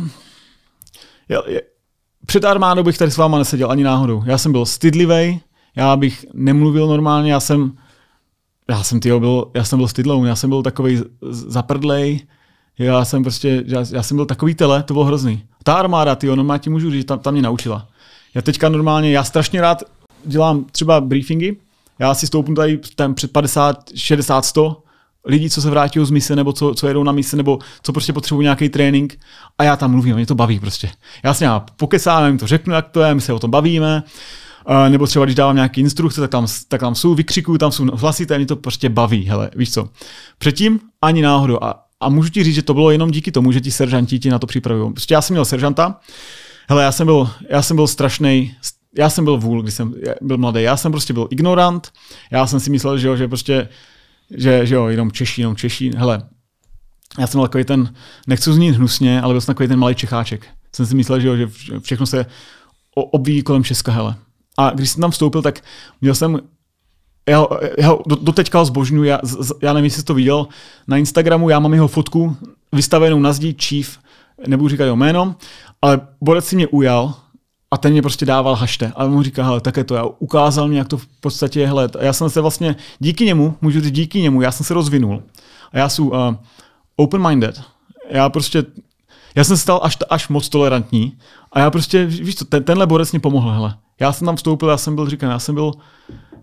já, já před armádou bych tady s váma neseděl ani náhodou. Já jsem byl stydlivý, já bych nemluvil normálně, já jsem, já jsem, tyjo, byl, já jsem byl stydlou, já jsem byl takový zaprdlej, já jsem prostě, já, já, jsem byl takový tele, to bylo hrozný. Ta armáda, ty má no, ti můžu říct, tam, tam mě naučila. Já teďka normálně, já strašně rád dělám třeba briefingy, já si stoupnu tady tam před 50, 60, 100 lidi, co se vrátí z mise, nebo co, co jedou na mise, nebo co prostě potřebují nějaký trénink. A já tam mluvím, mě to baví prostě. Já s ním jim to řeknu, jak to je, my se o tom bavíme. Uh, nebo třeba když dávám nějaké instrukce, tak tam, tak tam jsou, vykřikuju, tam jsou hlasité, mě to prostě baví, hele, víš co. Předtím ani náhodou. A, a můžu ti říct, že to bylo jenom díky tomu, že ti seržanti ti na to připravují. Prostě já jsem měl seržanta, hele, já jsem byl, já jsem byl strašný, já jsem byl vůl, když jsem byl mladý, já jsem prostě byl ignorant, já jsem si myslel, že, jo, že prostě že, že jo, jenom Češi, jenom Češi. Hele, já jsem takový ten, nechci znít hnusně, ale byl jsem takový ten malý Čecháček. Jsem si myslel, že, jo, že všechno se obvíjí kolem Česka, hele. A když jsem tam vstoupil, tak měl jsem já, já ho do, doteďka zbožňu, já, z, já nevím, jestli jsi to viděl, na Instagramu já mám jeho fotku vystavenou na zdi Chief, nebudu říkat jeho jméno, ale borec si mě ujal, a ten mě prostě dával hašte. A mu říká, hele, tak je to. Já ukázal mě, jak to v podstatě je hled. A já jsem se vlastně, díky němu, můžu říct díky němu, já jsem se rozvinul. A já jsem uh, open-minded. Já prostě, já jsem stal až, až moc tolerantní. A já prostě, víš co, ten, tenhle borec mě pomohl, hele. Já jsem tam vstoupil, já jsem byl, říkám, já jsem byl,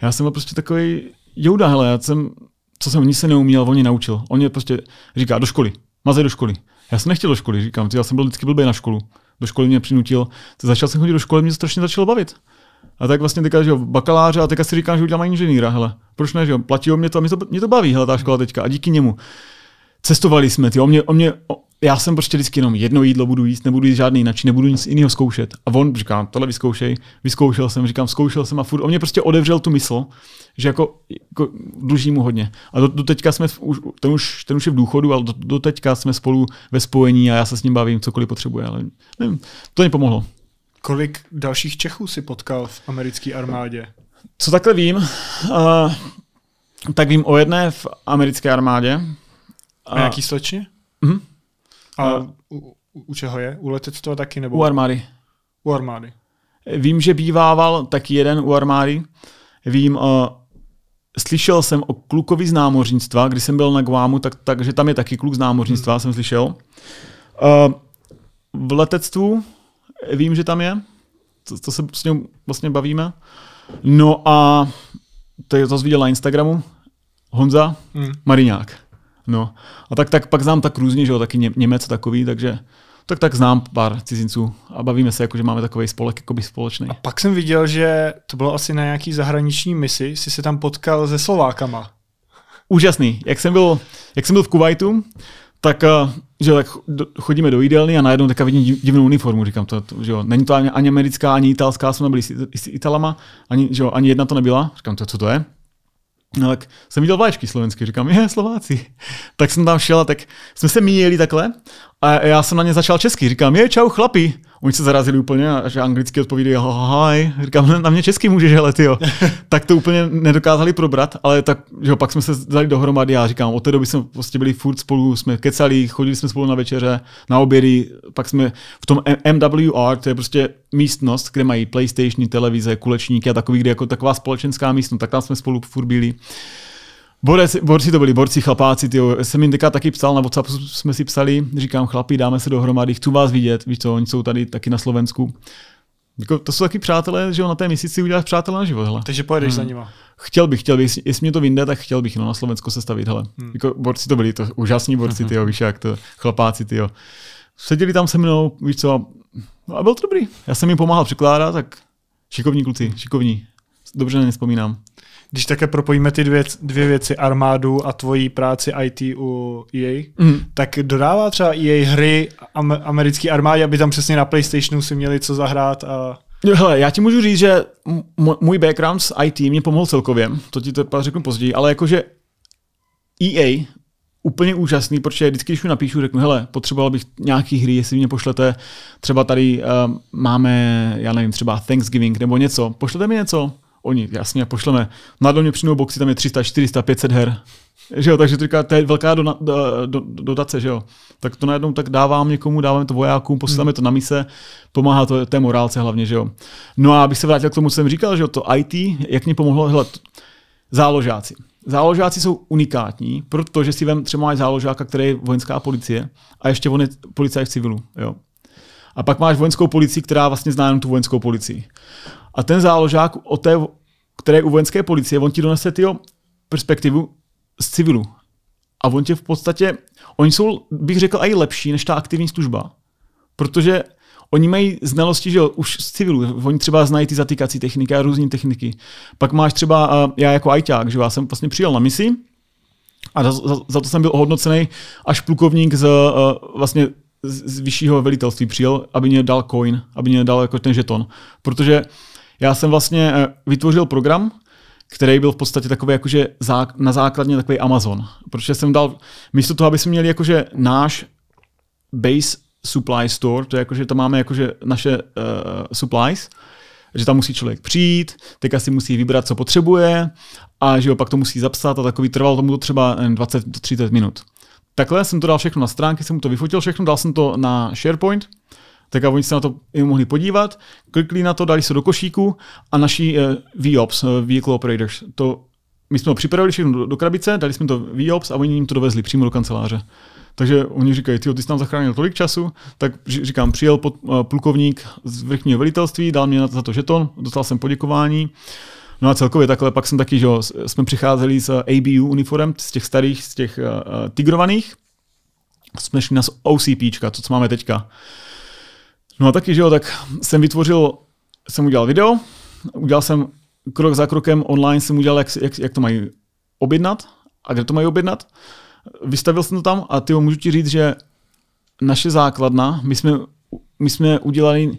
já jsem byl prostě takový jouda, hele, já jsem, co jsem nic se neuměl, on mě naučil. On mě prostě říká, do školy, mazej do školy. Já jsem nechtěl do školy, říkám, ty, já jsem byl vždycky blbý na školu do školy mě přinutil. To začal jsem chodit do školy, mě to strašně začalo bavit. A tak vlastně teďka, že jo, bakaláře a teďka si říkám, že udělám inženýra, hele. Proč ne, že jo, platí o mě to a mě to, mě to baví, hele, ta škola teďka a díky němu. Cestovali jsme, ty, o mě, o mě, já jsem prostě vždycky jenom jedno jídlo budu jíst, nebudu jíst žádný jinak, nebudu nic jiného zkoušet. A on říká, tohle vyzkoušej, vyzkoušel jsem, říkám, zkoušel jsem a furt. On mě prostě odevřel tu mysl, že jako, jako dluží mu hodně. A do, do teďka jsme, už, ten, už, ten už je v důchodu, ale do, do teďka jsme spolu ve spojení a já se s ním bavím, cokoliv potřebuje, ale nevím, to mi pomohlo. Kolik dalších Čechů si potkal v americké armádě? Co takhle vím, uh, tak vím o jedné v americké armádě. A, a jaký slečně? Mhm. A no. u, u čeho je? U letectva taky? Nebo? U armády. U armády. Vím, že bývával taky jeden u armády. Vím, uh, slyšel jsem o klukovi z námořnictva, když jsem byl na Guámu, tak, takže tam je taky kluk z námořnictva, hmm. jsem slyšel. Uh, v letectvu vím, že tam je. To, to se s ním vlastně bavíme. No a to je to viděl na Instagramu. Honza, hmm. Mariňák. No. A tak, tak pak znám tak různě, že jo, taky Němec takový, takže tak tak znám pár cizinců a bavíme se, jako, že máme takový spolek jako by společný. A pak jsem viděl, že to bylo asi na nějaký zahraniční misi, jsi se tam potkal se Slovákama. Úžasný. Jak jsem byl, jak jsem byl v Kuwaitu, tak, eh, že tak chodíme do jídelny a najednou tak vidím divnou uniformu, říkám to, že jo, není to ani, ani americká, ani italská, jsme byli s Italama, ani, že jo, ani jedna to nebyla, říkám to, co to je. No tak jsem viděl vlaječky slovensky, říkám, je, Slováci. Tak jsem tam šel a tak jsme se míjeli takhle a já jsem na ně začal česky, říkám, je, čau chlapi. Oni se zarazili úplně, a že anglicky odpovídají hi, říkám, na mě česky můžeš, ale ty tak to úplně nedokázali probrat, ale tak, že jo, pak jsme se dali dohromady, já říkám, od té doby jsme prostě byli furt spolu, jsme kecali, chodili jsme spolu na večeře, na obědy, pak jsme v tom MWR, to je prostě místnost, kde mají PlayStationy, televize, kulečníky a takový, kde jako taková společenská místnost, tak tam jsme spolu furt byli. Borec, borci to byli, borci chlapáci, tyjo. jsem jim teďka taky psal, na WhatsApp jsme si psali, říkám chlapi, dáme se dohromady, chci vás vidět, víš co, oni jsou tady taky na Slovensku. Jako, to jsou taky přátelé, že jo, na té měsíci uděláš přátelé na život. Hele. Takže pojedeš hmm. za nima. Chtěl bych, chtěl bych, jestli mě to vyjde, tak chtěl bych no, na Slovensko se stavit, hele. Hmm. Jako, borci to byli, to úžasní borci, hmm. tyjo, víš jak to, chlapáci, tyjo. Seděli tam se mnou, víš co, a, no a byl to dobrý. Já jsem jim pomáhal překládat, tak šikovní kluci, šikovní dobře nespomínám. Když také propojíme ty dvě, dvě věci, armádu a tvoji práci IT u EA, mm. tak dodává třeba EA hry americké armády, aby tam přesně na PlayStationu si měli co zahrát a... Hele, já ti můžu říct, že můj background s IT mě pomohl celkově, to ti to řeknu později, ale jakože EA úplně úžasný, protože vždycky, když mu napíšu, řeknu, hele, potřeboval bych nějaký hry, jestli mě pošlete, třeba tady uh, máme, já nevím, třeba Thanksgiving nebo něco, pošlete mi něco, Oni, jasně, pošleme. Na domě přinou boxy, tam je 300, 400, 500 her. Že jo, takže to je velká do, do, do, dodace, že jo. Tak to najednou tak dávám někomu, dáváme to vojákům, posíláme hmm. to na mise, pomáhá to té morálce hlavně, že jo. No a abych se vrátil k tomu, co jsem říkal, že jo, to IT, jak mě pomohlo, hele, záložáci. Záložáci jsou unikátní, protože si vem třeba máš záložáka, který je vojenská policie a ještě on je policajt v civilu, jo. A pak máš vojenskou policii, která vlastně zná jenom tu vojenskou policii. A ten záložák o té, které je u vojenské policie, on ti donese tyho perspektivu z civilu. A on tě v podstatě, oni jsou, bych řekl, i lepší než ta aktivní služba. Protože oni mají znalosti, že jo, už z civilu. Oni třeba znají ty zatýkací techniky a různé techniky. Pak máš třeba, já jako ajťák, že já jsem vlastně přijel na misi a za, za, za to jsem byl ohodnocený až plukovník z vlastně z, z vyššího velitelství přijel, aby mě dal coin, aby mě dal jako ten žeton. Protože já jsem vlastně eh, vytvořil program, který byl v podstatě takový jakože na základně takový Amazon. Protože jsem dal, místo toho, aby jsme měli jakože náš base supply store, to je jakože tam máme jakože naše uh, supplies, že tam musí člověk přijít, teďka si musí vybrat, co potřebuje a že jo, pak to musí zapsat a takový trvalo tomu to třeba 20-30 eh, minut. Takhle jsem to dal všechno na stránky, jsem to vyfotil všechno, dal jsem to na SharePoint tak a oni se na to i mohli podívat, klikli na to, dali se do košíku a naši eh, VOPS, eh, Vehicle Operators, to my jsme to připravili všechno do, do krabice, dali jsme to VOPS a oni jim to dovezli přímo do kanceláře. Takže oni říkají, ty jsi tam zachránil tolik času, tak říkám, přijel pod, uh, plukovník z vrchního velitelství, dal mě za to žeton, dostal jsem poděkování. No a celkově takhle, pak jsem taky, že jsme přicházeli s ABU uniformem, z těch starých, z těch uh, tigrovaných, jsme šli na OCP, co máme teďka. No a taky, že jo, tak jsem vytvořil, jsem udělal video, udělal jsem krok za krokem online, jsem udělal, jak, jak, jak to mají objednat a kde to mají objednat. Vystavil jsem to tam a ty můžu ti říct, že naše základna, my jsme, my jsme udělali,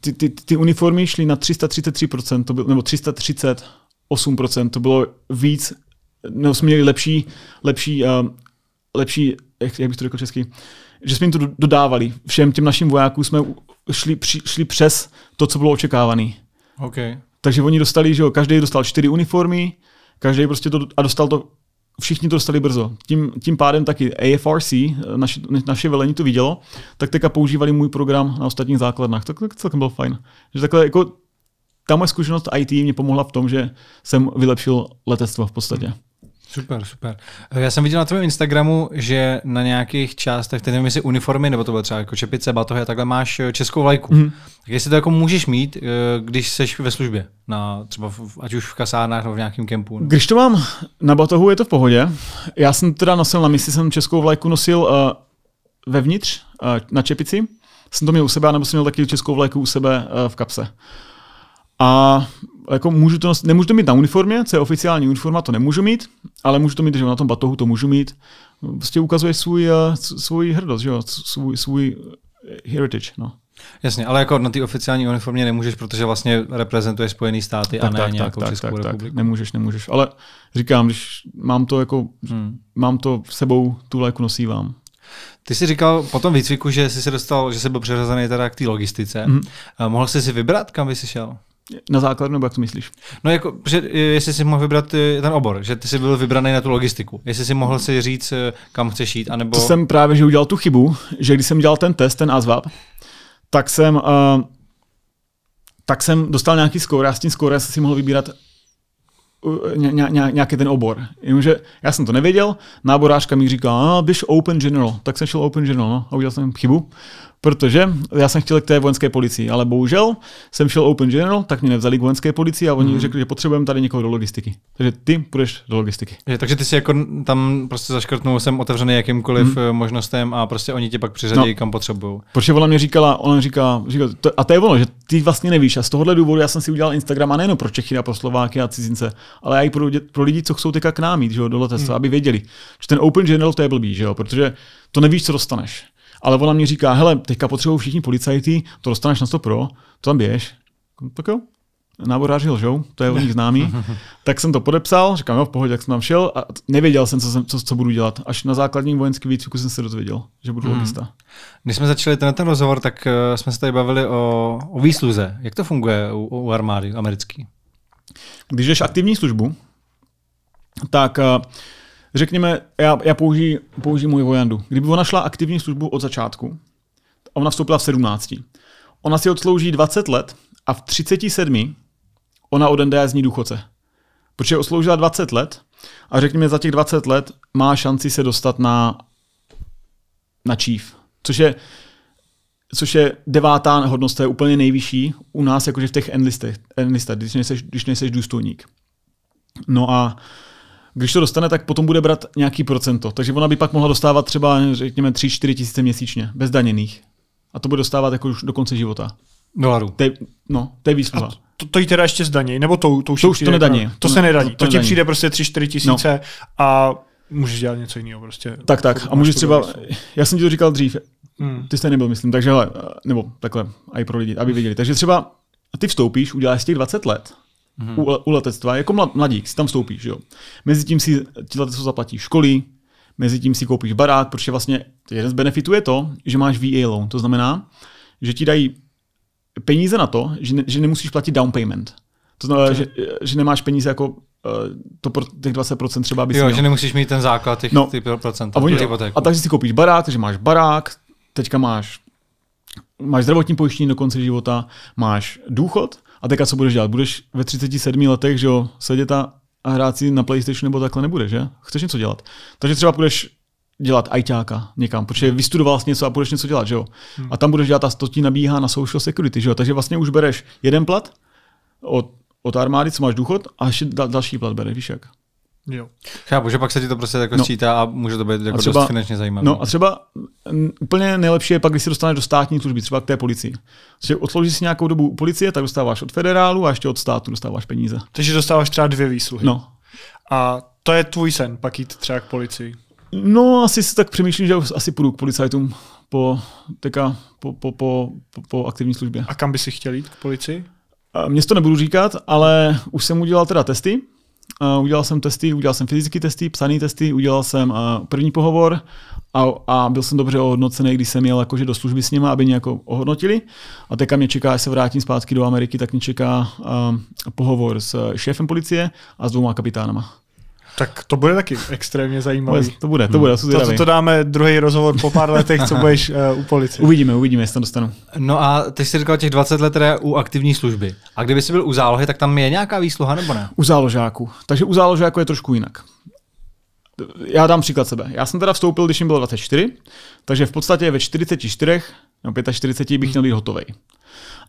ty, ty, ty uniformy šly na 333%, to bylo, nebo 338%, to bylo víc, nebo jsme měli lepší, lepší, uh, lepší, jak, jak bych to řekl česky, že jsme jim to dodávali. Všem těm našim vojákům jsme šli, při, šli přes to, co bylo očekávané. Okay. Takže oni dostali, že jo, každý dostal čtyři uniformy, každý prostě to, a dostal to, všichni to dostali brzo. Tím, tím pádem taky AFRC, eh, naši, naše velení to vidělo, tak teďka používali můj program na ostatních základnách. Tak, tak celkem bylo fajn. Že takhle jako ta moje zkušenost IT mě pomohla v tom, že jsem vylepšil letectvo v podstatě. Hmm. Super, super. Já jsem viděl na tvém Instagramu, že na nějakých částech, ty nevím, jestli uniformy, nebo to bylo třeba jako čepice, batohy a takhle máš eh, českou vlajku. Mm. Tak jestli to jako můžeš mít, eh, když jsi ve službě, na, třeba v, ať už v kasárnách nebo v nějakém kempu. Ne? No. Když to mám na batohu, je to v pohodě. Já jsem teda nosil na misi, jsem českou vlajku nosil uh, vevnitř, uh, na čepici. Jsem to měl u sebe, nebo jsem měl taky českou vlajku u sebe uh, v kapse. A jako můžu to, nemůžu to mít na uniformě, co je oficiální uniforma, to nemůžu mít, ale můžu to mít, že na tom batohu to můžu mít. Prostě ukazuje svůj, eh, svůj hrdost, že jo, svůj, svůj eh, heritage, no. Jasně, ale jako na té oficiální uniformě nemůžeš, protože vlastně reprezentuje Spojené státy tak, a ne tak, nějakou tak, Českou tak, republiku. Tak, nemůžeš, nemůžeš. Ale říkám, když mám to jako, hmm. mám to sebou, tu léku nosívám. Ty jsi říkal po tom výcviku, že jsi se dostal, že jsi byl přeřazený teda k té logistice. Hmm. mohl jsi si vybrat, kam by jsi šel? Na základě nebo jak to myslíš? No jako, že, jestli si mohl vybrat eh, ten obor, že ty jsi byl vybraný na tu logistiku, jestli si mohl si říct, eh, kam chceš jít, anebo... To jsem právě, že udělal tu chybu, že když jsem dělal ten test, ten ASVAB, tak jsem, uh, tak jsem dostal nějaký score a s tím score jsem si mohl vybírat ně, ně, ně, nějaký ten obor. Jenomže já jsem to nevěděl, náborářka mi říká, no, běž Open General, tak jsem šel Open General no, a udělal jsem chybu, Protože já jsem chtěl k té vojenské policii, ale bohužel jsem šel Open General, tak mě nevzali k vojenské policii a oni mm. řekli, že potřebujeme tady někoho do logistiky. Takže ty půjdeš do logistiky. Je, takže ty si jako tam prostě zaškrtnul, jsem otevřený jakýmkoliv mm. možnostem a prostě oni tě pak přiřadí, no. kam potřebují. Protože ona mě říkala, ona říká, říká to, a to je ono, že ty vlastně nevíš. A z tohohle důvodu já jsem si udělal Instagram a nejen pro Čechy a pro Slováky a cizince, ale i pro, pro lidi, co jsou teďka k nám jít, že jo, do letectva, mm. aby věděli, že ten Open General to je blbý, že jo, protože to nevíš, co dostaneš. Ale ona mě říká, hele, teďka potřebují všichni policajty, to dostaneš na 100 pro, to tam běž. Tak jo, náboráři lžou, to je o nich známý. tak jsem to podepsal, říkám, jo, v pohodě, jak jsem tam šel a nevěděl jsem, co, jsem, co, co budu dělat. Až na základním vojenském výcviku jsem se dozvěděl, že budu hmm. logista. Když jsme začali ten, ten rozhovor, tak uh, jsme se tady bavili o, o výsluze. Jak to funguje u, u armády americký? Když jdeš aktivní službu, tak uh, řekněme, já, já použiji, použiji můj vojandu. Kdyby ona šla aktivní službu od začátku, a ona vstoupila v 17. Ona si odslouží 20 let a v 37. ona od NDA zní důchodce. Protože odsloužila 20 let a řekněme, za těch 20 let má šanci se dostat na, na čív. což je, což je devátá hodnost, to je úplně nejvyšší u nás, jakože v těch enlistech, enlistech když, nejseš, když nejseš důstojník. No a uh, když to dostane, tak potom bude brát nějaký procento. Takže ona by pak mohla dostávat třeba, řekněme, 3-4 tisíce měsíčně, bez daněných. A to bude dostávat jako už do konce života. Dolarů. Te, no, to je výsluha. To, to jí teda ještě zdaní, nebo to, to už, to, už přijde, to no, nedaní. To, to se nedaní. To, to, to ti přijde prostě 3-4 no. tisíce no. a můžeš dělat něco jiného prostě. Tak, tak. A můžeš třeba, já jsem ti to říkal dřív, hmm. ty jste nebyl, myslím, takže hele, nebo takhle, i pro lidi, aby věděli. Takže třeba ty vstoupíš, uděláš těch 20 let mm-hmm. u, mhm. u letectva, jako mladík, si tam vstoupíš, jo. Mezitím si ti letectvo zaplatí školy, mezi tím si koupíš barák, protože vlastně jeden z benefitů je to, že máš VA loan, to znamená, že ti dají peníze na to, že, ne, že nemusíš platit down payment. To znamená, že, že nemáš peníze jako eh, to pro těch 20% třeba, bys, Jo, měl. že nemusíš mít ten základ těch, no, ty procent. A, oni, a takže si koupíš barák, takže máš barák, teďka máš máš zdravotní pojištění do konce života, máš důchod a teďka co budeš dělat? Budeš ve 37 letech, že jo, sedět a hrát si na PlayStation nebo takhle nebude, že? Chceš něco dělat. Takže třeba budeš dělat ajťáka někam, protože hmm. vystudoval jsi něco a budeš něco dělat, že jo? Hmm. A tam budeš dělat a to ti nabíhá na social security, že jo? Takže vlastně už bereš jeden plat od, od armády, co máš důchod, a ještě další plat bereš, víš jak? Jo. Chápu, že pak se ti to prostě jako no. sčítá a může to být jako třeba, dost finančně zajímavé. No a třeba m, úplně nejlepší je pak, když se dostaneš do státní služby, třeba k té policii. Takže odložíš si nějakou dobu u policie, tak dostáváš od federálu a ještě od státu dostáváš peníze. Takže dostáváš třeba dvě výsluhy. No. A to je tvůj sen, pak jít třeba k policii. No, asi si tak přemýšlím, že asi půjdu k policajtům po, teka, po, po, po, po, po aktivní službě. A kam by si chtěl jít k policii? Město nebudu říkat, ale už jsem udělal teda testy udělal jsem testy, udělal jsem fyzické testy, psané testy, udělal jsem první pohovor a, a, byl jsem dobře ohodnocený, když jsem jel jakože do služby s nimi, aby mě jako ohodnotili. A teďka mě čeká, až se vrátím zpátky do Ameriky, tak mě čeká pohovor s šéfem policie a s dvouma kapitánama. Tak to bude taky extrémně zajímavé. To bude, to bude, hmm. to, to, to dáme druhý rozhovor po pár letech, co budeš uh, u policie. Uvidíme, uvidíme, jestli to dostanu. No a ty jsi říkal těch 20 let teda u aktivní služby. A kdyby jsi byl u zálohy, tak tam je nějaká výsluha nebo ne? U záložáku. Takže u záložáku je trošku jinak. Já dám příklad sebe. Já jsem teda vstoupil, když jim bylo 24, takže v podstatě ve 44 nebo 45 bych měl být hotový.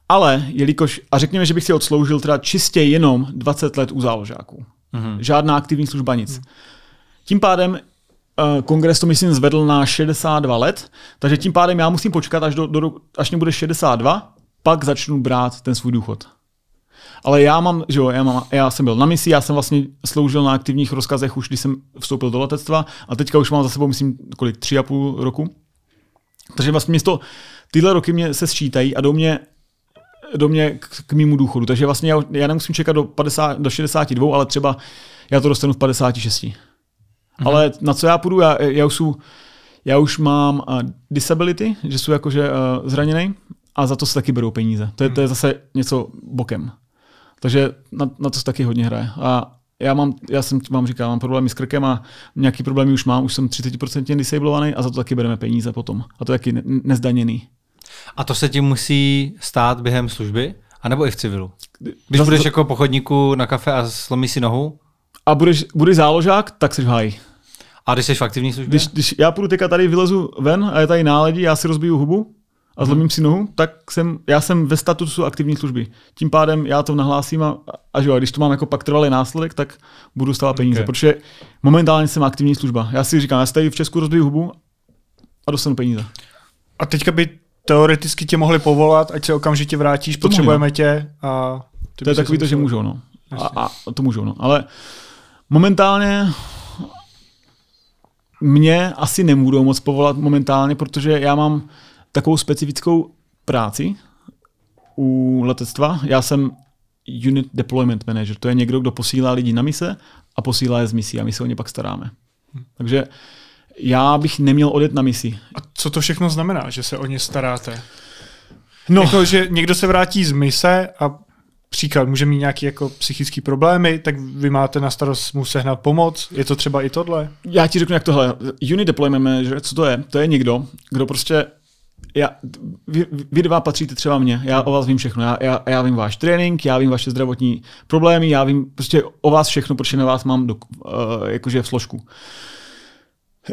Ale jelikož, a řekněme, že bych si odsloužil teda čistě jenom 20 let u záložáků. Uh-huh. Žádná aktivní služba, nic. Uh-huh. Tím pádem eh, kongres to myslím zvedl na 62 let, takže tím pádem já musím počkat, až, do, do, až mě bude 62, pak začnu brát ten svůj důchod. Ale já mám, že jo, já, mám, já jsem byl na misi, já jsem vlastně sloužil na aktivních rozkazech už, když jsem vstoupil do letectva a teďka už mám za sebou, myslím, kolik, tři a půl roku. Takže vlastně město, tyhle roky mě se sčítají a do mě do mě k, k mýmu důchodu. Takže vlastně já, já nemusím čekat do, 50, do 62, ale třeba já to dostanu v 56. Mhm. Ale na co já půjdu, já, já už jsou, já už mám uh, disability, že jsou jakože uh, zraněný a za to se taky berou peníze. To je, to je mhm. zase něco bokem. Takže na, na to se taky hodně hraje. A já, mám, já jsem vám říkal, mám problémy s krkem a nějaký problémy už mám, už jsem 30% disablovaný a za to taky bereme peníze potom. A to je taky nezdaněný. A to se ti musí stát během služby? A nebo i v civilu? Když budeš to... jako pochodníku na kafe a slomíš si nohu? A budeš, budeš záložák, tak jsi v háji. A když jsi v aktivní službě? Když, když já půjdu teďka tady, vylezu ven a je tady náledí, já si rozbiju hubu a mhm. zlomím hmm. si nohu, tak jsem, já jsem ve statusu aktivní služby. Tím pádem já to nahlásím a, a, že jo, a když to mám jako pak trvalý následek, tak budu stávat peníze, okay. protože momentálně jsem aktivní služba. Já si říkám, já si tady v Česku rozbiju hubu a dostanu peníze. A teďka by teoreticky tě mohli povolat, ať se okamžitě vrátíš, to potřebujeme může. No. tě. A to je takový to, že můžou, no. A, a to můžou, no. Ale momentálně mě asi nemůžou moc povolat momentálně, protože já mám takovou specifickou práci u letectva. Já jsem Unit Deployment Manager. To je někdo, kdo posílá lidi na mise a posílá je z misí a my se o ně pak staráme. Hm. Takže já bych neměl odjet na misi. A co to všechno znamená, že se o ně staráte? No. Jako, že někdo se vrátí z mise a příklad, může mít nějaké jako psychické problémy, tak vy máte na starost mu sehnat pomoc. Je to třeba i tohle? Já ti řeknu, jak tohle. Unit Deployment Manager, co to je? To je někdo, kdo prostě já, vy, vy dva patříte třeba mně, já o vás vím všechno, já, já, já vím váš trénink, já vím vaše zdravotní problémy, já vím prostě o vás všechno, protože na vás mám do, uh, eh, jakože v složku. Uh,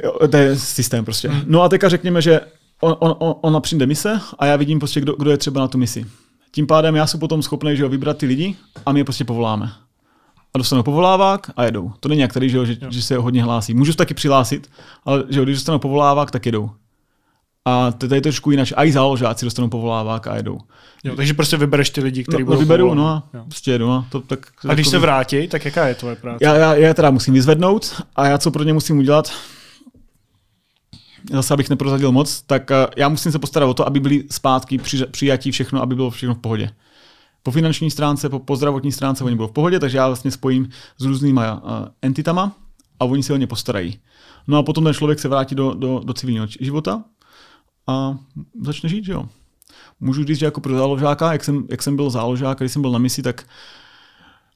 Jo, to je systém prostě. Mhm. No a teďka řekněme, že on, on, ona přijde mise a já vidím prostě, kdo, kdo je třeba na tu misi. Tím pádem já jsem potom schopný že jo, vybrat ty lidi a my je prostě povoláme. A dostanou povolávák a jedou. To není jak tady, že, jo, že, jo. že se hodně hlásí. Můžu se taky přihlásit, ale že jo, když dostanou povolávák, tak jedou. A tady je trošku jinak. A i záložáci dostanou povolávák a jedou. Jo, takže prostě vybereš ty lidi, kteří no, no budou vyberu, no a prostě jedu. No, to, tak, a když takový... se vrátí, tak jaká je tvoje práce? Já, já, já teda musím vyzvednout a já co pro ně musím udělat? zase abych neprozadil moc, tak eh, já musím se postarat o to, aby byli zpátky při, přijatí všechno, aby bylo všechno v pohodě. Po finanční stránce, po, po zdravotní stránce oni budou v pohodě, takže já vlastně spojím s různýma eh, entitama a oni se o ně postarají. No a potom ten člověk se vrátí do, do, do civilního života a začne žít, že jo. Můžu říct, že jako pro záložáka, jak jsem, jak jsem byl záložák, když jsem byl na misi, tak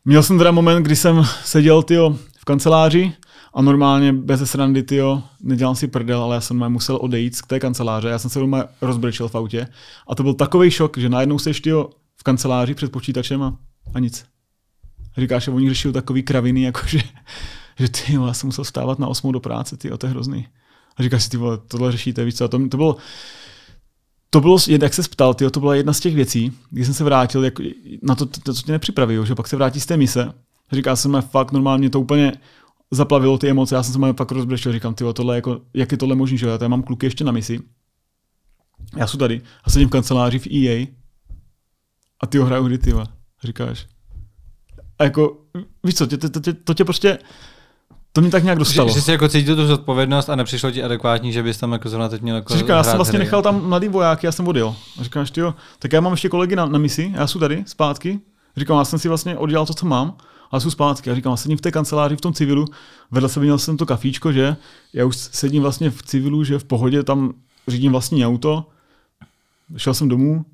měl jsem teda moment, kdy jsem seděl tyjo, v kanceláři a normálně bez srandy, tyjo, nedělám si prdel, ale já jsem musel odejít z té kanceláře, já jsem se doma rozbrečil v autě a to byl takový šok, že najednou seš, tyjo, v kanceláři před počítačem a, a nic. Říkáš, že oni řešili takový kraviny, jakože, že ty já jsem musel stávat na osmou do práce, ty to je hrozný. A říkáš si, ty vole, tohle řešíte, víš co, a to, to bylo, to bylo, jak se ptal, tyjo, to byla jedna z těch věcí, kdy jsem se vrátil, jako, na to, to, to tě nepřipravil, že pak se vrátí z té mise. Říká jsem, fakt normálně to úplně, zaplavilo ty emoce, já jsem se moje fakt rozbrečel, říkám, ty tohle jako, jak je tohle možný, že já tady mám kluky ještě na misi, já jsem tady a sedím v kanceláři v EA a ty hraju hry, ty říkáš. A jako, víš co, tě, to, tě, to tě prostě, to mě tak nějak dostalo. Že, že jsi jako cítil tu zodpovědnost a nepřišlo ti adekvátní, že bys tam jako zrovna teď měl jako Říká, já jsem vlastně hry. nechal tam mladý voják, já jsem odjel. A říkáš, ty jo, tak já mám ještě kolegy na, na misi, já jsem tady, zpátky. Říkám, já jsem si vlastně oddělal to, co mám a jsou zpátky. Já říkám, a sedím v té kanceláři, v tom civilu, vedle sebe měl jsem to kafíčko, že já už sedím vlastně v civilu, že v pohodě tam řídím vlastní auto, šel jsem domů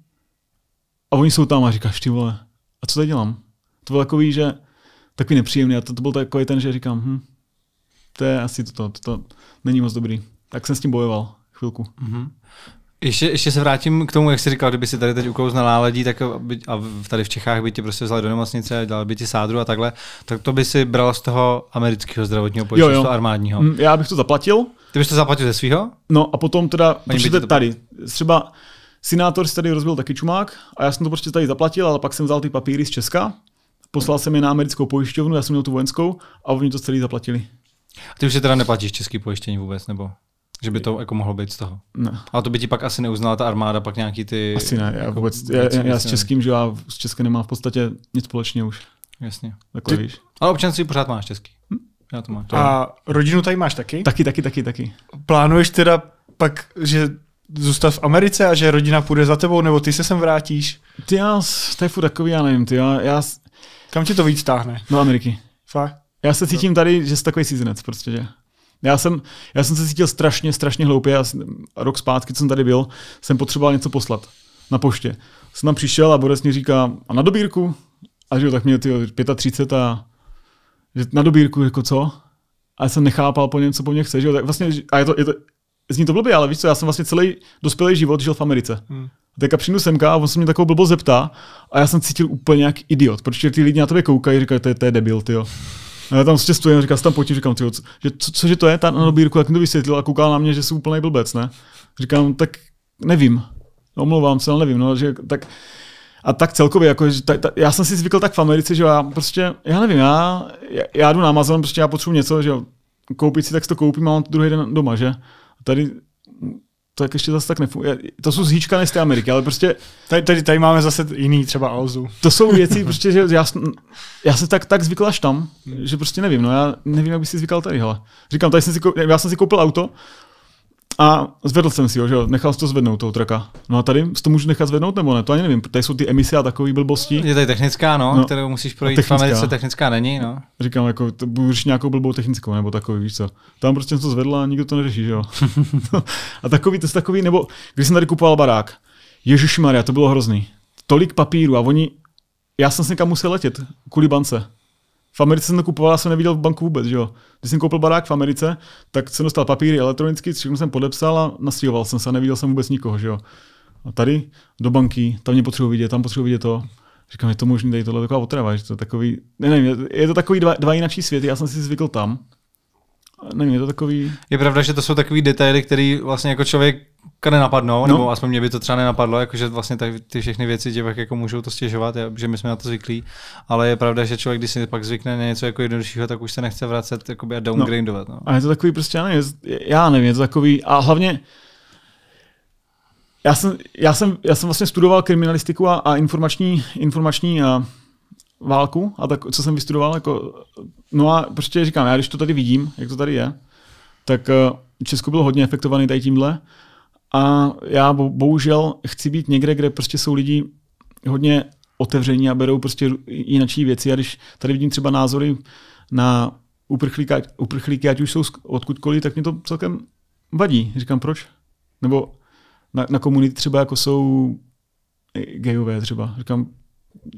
a oni jsou tam a říkáš, ty vole, a co tady dělám? To bylo takový, že takový nepříjemný a to, to byl takový ten, že říkám, hm, to je asi toto, to, to není moc dobrý. Tak jsem s tím bojoval chvilku. Mm-hmm. Ještě, ještě se vrátím k tomu, jak jsi říkal, kdyby si tady teď na náladí, tak by, a tady v Čechách by ti prostě vzali do nemocnice a dělali by ti sádru a takhle, tak to by si bral z toho amerického zdravotního pojištění, z toho armádního. Mm, já bych to zaplatil. Ty bys to zaplatil ze svého? No a potom teda, protože to... tady, třeba senátor si tady rozbil taky čumák a já jsem to prostě tady zaplatil, ale pak jsem vzal ty papíry z Česka, poslal jsem je na americkou pojišťovnu, já jsem měl tu vojenskou a oni to celý zaplatili. A ty už si teda neplatíš český pojištění vůbec, nebo? Že by to jako mohlo být z toho. Ne. No. A to by ti pak asi neuznala ta armáda, pak nějaký ty... Asi ne, já, jako, vůbec, já, já, já s českým, že já s českým nemám v podstatě nic společně už. Jasně. Takhle ty... víš. Ale občanství pořád máš český. Hm? Já to mám. A rodinu tady máš taky? Taky, taky, taky, taky. Plánuješ teda pak, že zůstat v Americe a že rodina půjde za tebou, nebo ty se sem vrátíš? Ty já, to je furt takový, já nevím, ty já, já... Kam ti to víc táhne? No Ameriky. Fakt? Já se cítím tady, že jsi takový cizinec prostě, že? Já jsem, já jsem se cítil strašně, strašně hloupě. Já rok zpátky, co jsem tady byl, jsem potřeboval něco poslat na poště. Jsem tam přišel a Boris mi říká, a na dobírku? A že jo, tak mě ty 35 a že na dobírku, jako co? A já jsem nechápal po něm, co po mně chce, že jo, tak vlastně, a je to, je to, zní to blbě, ale víš co, já jsem vlastně celý dospělý život žil v Americe. Hmm. A přijdu semka a on se mě takovou blbo zeptá a já jsem cítil úplně jak idiot, protože ty lidi na tebe koukají a říkají, to je, to je debil, ty jo. A já tam prostě stojím, říkám, tam potím, říkám, tyjo, co, že, co, cože to je, ta na dobírku, jak mi to vysvětlil a koukal na mě, že jsem úplný blbec, ne? Říkám, tak nevím, omlouvám se, ale nevím, no, že tak, a tak celkově, jako, že ta, ta, já jsem si zvykl tak v Americe, že já prostě, já nevím, já, já jdu na Amazon, prostě já potřebuji něco, že koupit si, tak si to koupím a mám to druhý den doma, že? A tady to tak ještě zase tak nefunguje. To jsou zhýčkané z té Ameriky, ale prostě... Tady, tady, tady máme zase jiný třeba Alzu. To jsou věci, prostě, že já, já jsem tak, tak zvykl až tam, hmm. že prostě nevím, no já nevím, jak bych si zvykal tady, hele. Říkám, tady jsem si, já jsem si koupil auto, a zvedl jsem si ho, že jo, nechal jsi to zvednout toho traka. No a tady to můžu nechat zvednout nebo ne, to ani nevím, tady jsou ty emise a takové blbosti. Je tady technická, no, no kterou musíš projít, technická. v Americe technická není, no. Říkám, jako, to budu nějakou blbou technickou nebo takový, víš co. Tam prostě jsem to zvedla a nikdo to neřeší, že jo. a takový, to je takový, nebo když jsem tady kupoval barák, Ježíš Maria, to bylo hrozný. Tolik papíru a oni, já jsem se někam musel letět kvůli bance. V Americe jsem to kupoval, já jsem neviděl v banku vůbec, že jo. Když jsem koupil barák v Americe, tak jsem dostal papíry elektronicky, všechno jsem podepsal a nastěhoval jsem se neviděl jsem vůbec nikoho, že jo. A tady do banky, tam mě potřebuji vidět, tam potřebuji vidět to. Říkám, je to možné, tady tohle taková otrava, že to je takový, ne, nevím, je to takový dva, dva jináčí světy, já jsem si zvykl tam. Nevím, je to takový... Je pravda, že to jsou takový detaily, který vlastně jako člověk nenapadnou, no. nebo aspoň mě by to třeba nenapadlo, jakože vlastně tak, ty všechny věci tě pak jako můžou to stěžovat, že my jsme na to zvyklí, ale je pravda, že člověk, když si pak zvykne na něco jako jednoduššího, tak už se nechce vracet jakoby a downgradovat. No. No. A je to takový prostě, já nevím, já nevím, je to takový, a hlavně já jsem, já jsem, já jsem vlastně studoval kriminalistiku a, a informační, informační a, válku a tak, co jsem vystudoval, jako, no a prostě říkám, já když to tady vidím, jak to tady je, tak eh, Česko bylo hodně efektovaný tady tímhle, a já bo, bohužel chci být někde, kde prostě jsou lidi hodně otevření a berou prostě jinačí věci. A když tady vidím třeba názory na uprchlíka, uprchlíky, ať už jsou odkudkoliv, tak mě to celkem vadí. Říkám, proč? Nebo na, na komunity třeba jako jsou gejové třeba. Říkám,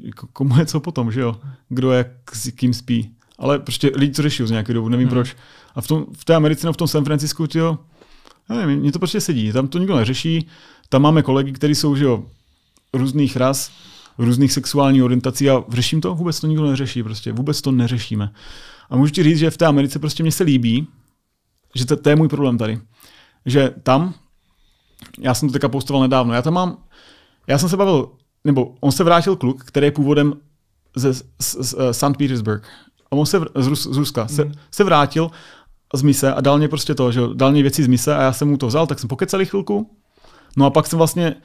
jako komu je co potom, že jo? Kdo jak s kým spí. Ale prostě lidi to řeší z nějaké dobu, nevím hmm. proč. A v, tom, v té Americe, no v tom San Francisku, tyjo, nevím, mě to prostě sedí, tam to nikdo neřeší. Tam máme kolegy, kteří jsou že jo, různých ras, různých sexuálních orientací a řeším to? Vůbec to nikdo neřeší, prostě vůbec to neřešíme. A můžu ti říct, že v té Americe prostě mě se líbí, že to, to je můj problém tady. Že tam, já jsem to teďka postoval nedávno, já tam mám, já jsem se bavil, nebo on se vrátil kluk, který je původem ze z, z, St. Petersburg. A on se, vr, z, Rus, z Ruska, mm. se, hmm. se vrátil z mise a dal mě prostě to, že dal mě věci z mise a já jsem mu to vzal, tak jsem pokecali chvilku. No a pak jsem vlastně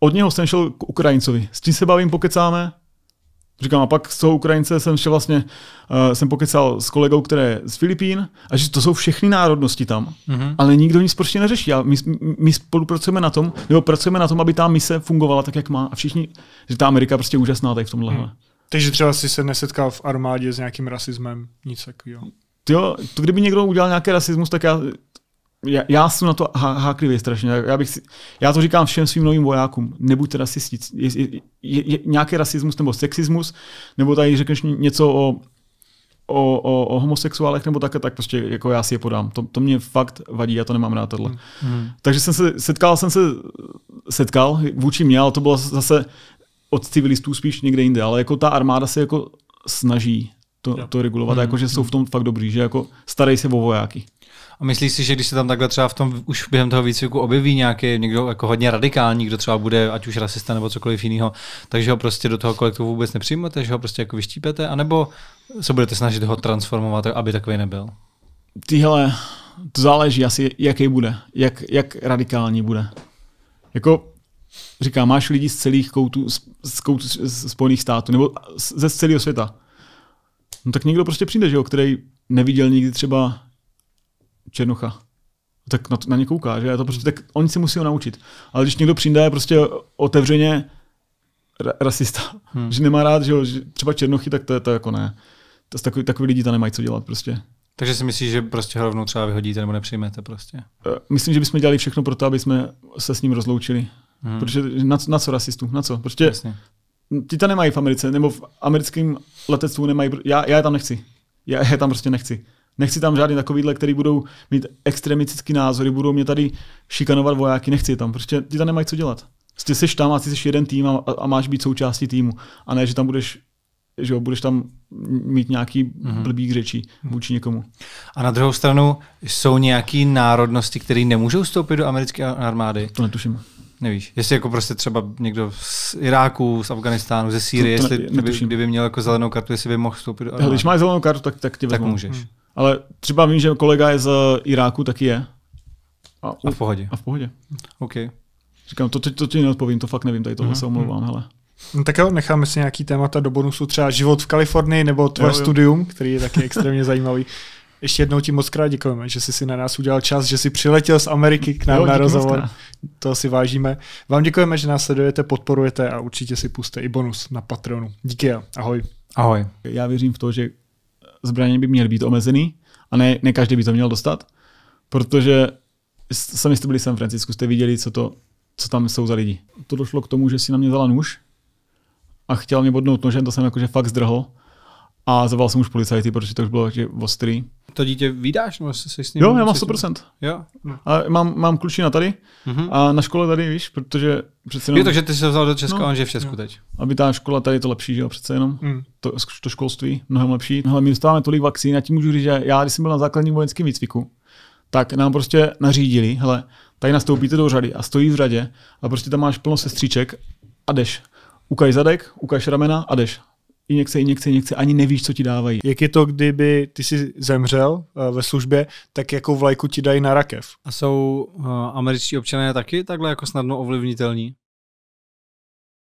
od něho jsem šel k Ukrajincovi. S tím se bavím, pokecáme. Říkám, a pak z toho Ukrajince jsem šel vlastně, uh, jsem pokecal s kolegou, který je z Filipín, a že to jsou všechny národnosti tam, mm-hmm. ale nikdo nic prostě neřeší. A my, my spolupracujeme na tom, nebo pracujeme na tom, aby ta mise fungovala tak, jak má. A všichni, že ta Amerika prostě úžasná tady v tomhle. Mm. Takže třeba si se nesetkal v armádě s nějakým rasismem, nic takového jo, to kdyby někdo udělal nějaký rasismus, tak já, já, já jsem na to háklivý strašně. Já, bych si, já to říkám všem svým novým vojákům. Nebuďte rasisti. Je, je, je, je, nějaký rasismus nebo sexismus, nebo tady řekneš něco o o, o, o homosexuálech nebo také, tak prostě jako já si je podám. To, to mě fakt vadí, já to nemám rád tohle. Hmm. hmm. Takže jsem se, setkal jsem se, setkal vůči mě, ale to bylo zase od civilistů spíš někde jinde, ale jako ta armáda se jako snaží to, to regulovat. Jako, hmm. Jako, že jsou v tom fakt dobří, že jako starej se o vojáky. A myslíš si, že když se tam takhle třeba v tom už během toho výcviku objeví nějaký někdo jako hodně radikální, kdo třeba bude ať už rasista nebo cokoliv jiného, takže ho prostě do toho kolektivu vůbec nepřijmete, že ho prostě jako vyštípete, anebo se budete snažit ho transformovat, aby takový nebyl? Tyhle, to záleží asi, jaký bude, jak, jak radikální bude. Jako říkám, máš lidi z celých koutů, z, z koutů z Spojených států, nebo ze celého světa. No tak někdo prostě přijde, že jo, který neviděl nikdy třeba Černocha. Tak na, to, na ně kouká, že? A to prostě, tak oni si musí ho naučit. Ale když někdo přijde je prostě otevřeně ra- rasista, hmm. že nemá rád, že, jo, že třeba Černochy, tak to je to jako ne. To, takový, takový lidi tam nemají co dělat prostě. Takže si myslíš, že prostě ho rovnou třeba vyhodíte nebo nepřijmete prostě? Eh, myslím, že bychom dělali všechno pro to, aby jsme se s ním rozloučili. Hmm. Protože na, na co rasistů? Na co? Prostě Jasně. Ti to nemají v Americe, nebo v americkém letectvu nemají, já, já je tam nechci. Já je tam prostě nechci. Nechci tam žádný takovýhle, který budou mít extremistický názory, budou mě tady šikanovat vojáky, nechci je tam. Prostě ti tam nemají co dělat. Ty jsi tam a ty jsi jeden tým a, a máš být součástí týmu. A ne, že tam budeš že jo, budeš tam mít nějaký mm-hmm. blbý řečí vůči někomu. A na druhou stranu jsou nějaké národnosti, které nemůžou vstoupit do americké armády? To netuším. Nevíš, jestli jako prostě třeba někdo z Iráku, z Afganistánu, ze Sýrie, jestli ne, kdyby, kdyby měl jako zelenou kartu, jestli by mohl vstoupit do armády. Když máš zelenou kartu, tak, tak ti Tak můžeš. Hmm. Ale třeba vím, že kolega je z eh, Iráku, taky je. A, a v pohodě. A v pohodě. OK. Říkám, to, to, to ti neodpovím, to fakt nevím, tady tohle hmm se omlouvám, mhm. hele. No tak jo, necháme si nějaký témata do bonusu, třeba život v Kalifornii nebo tvoje jo, jo. studium, který je taky extrémně zajímavý. Ještě jednou ti moc krát děkujeme, že jsi si na nás udělal čas, že jsi přiletěl z Ameriky k nám jo, na rozhovor. To si vážíme. Vám děkujeme, že nás sledujete, podporujete a určitě si puste i bonus na Patreonu. Díky a ahoj. Ahoj. Já věřím v to, že zbraně by měly být omezený a ne, ne každý by to měl dostat, protože sami jste byli v San Francisku, jste viděli, co, to, co tam jsou za lidi. To došlo k tomu, že si na mě vzala nůž a chtěl mě bodnout nožem, to jsem jakože fakt zdrhl a zavolal jsem už policajty, protože to už bylo že ostrý to dítě vydáš? No, se, se s ním jo, já mám 100%. Jo. No. A mám, mám klučina tady mm-hmm. a na škole tady, víš, protože přece jenom... Jo, takže ty se vzal do Česka, no, on je v Česku jo. teď. Aby ta škola tady je to lepší, že jo, přece jenom. Mm. To, to školství mnohem lepší. ale my dostáváme tolik vakcín a tím můžu říct, že já, když jsem byl na základním vojenském výcviku, tak nám prostě nařídili, hele, tady nastoupíte do řady a stojí v řadě a prostě tam máš plno sestříček a jdeš. Ukaž zadek, ukaž ramena a jdeš injekce, injekce, injekce, ani nevíš, co ti dávají. Jak je to, kdyby ty si zemřel eh, ve službě, tak jakou vlajku ti dají na rakev? A jsou uh, američtí občané taky takhle jako snadno ovlivnitelní?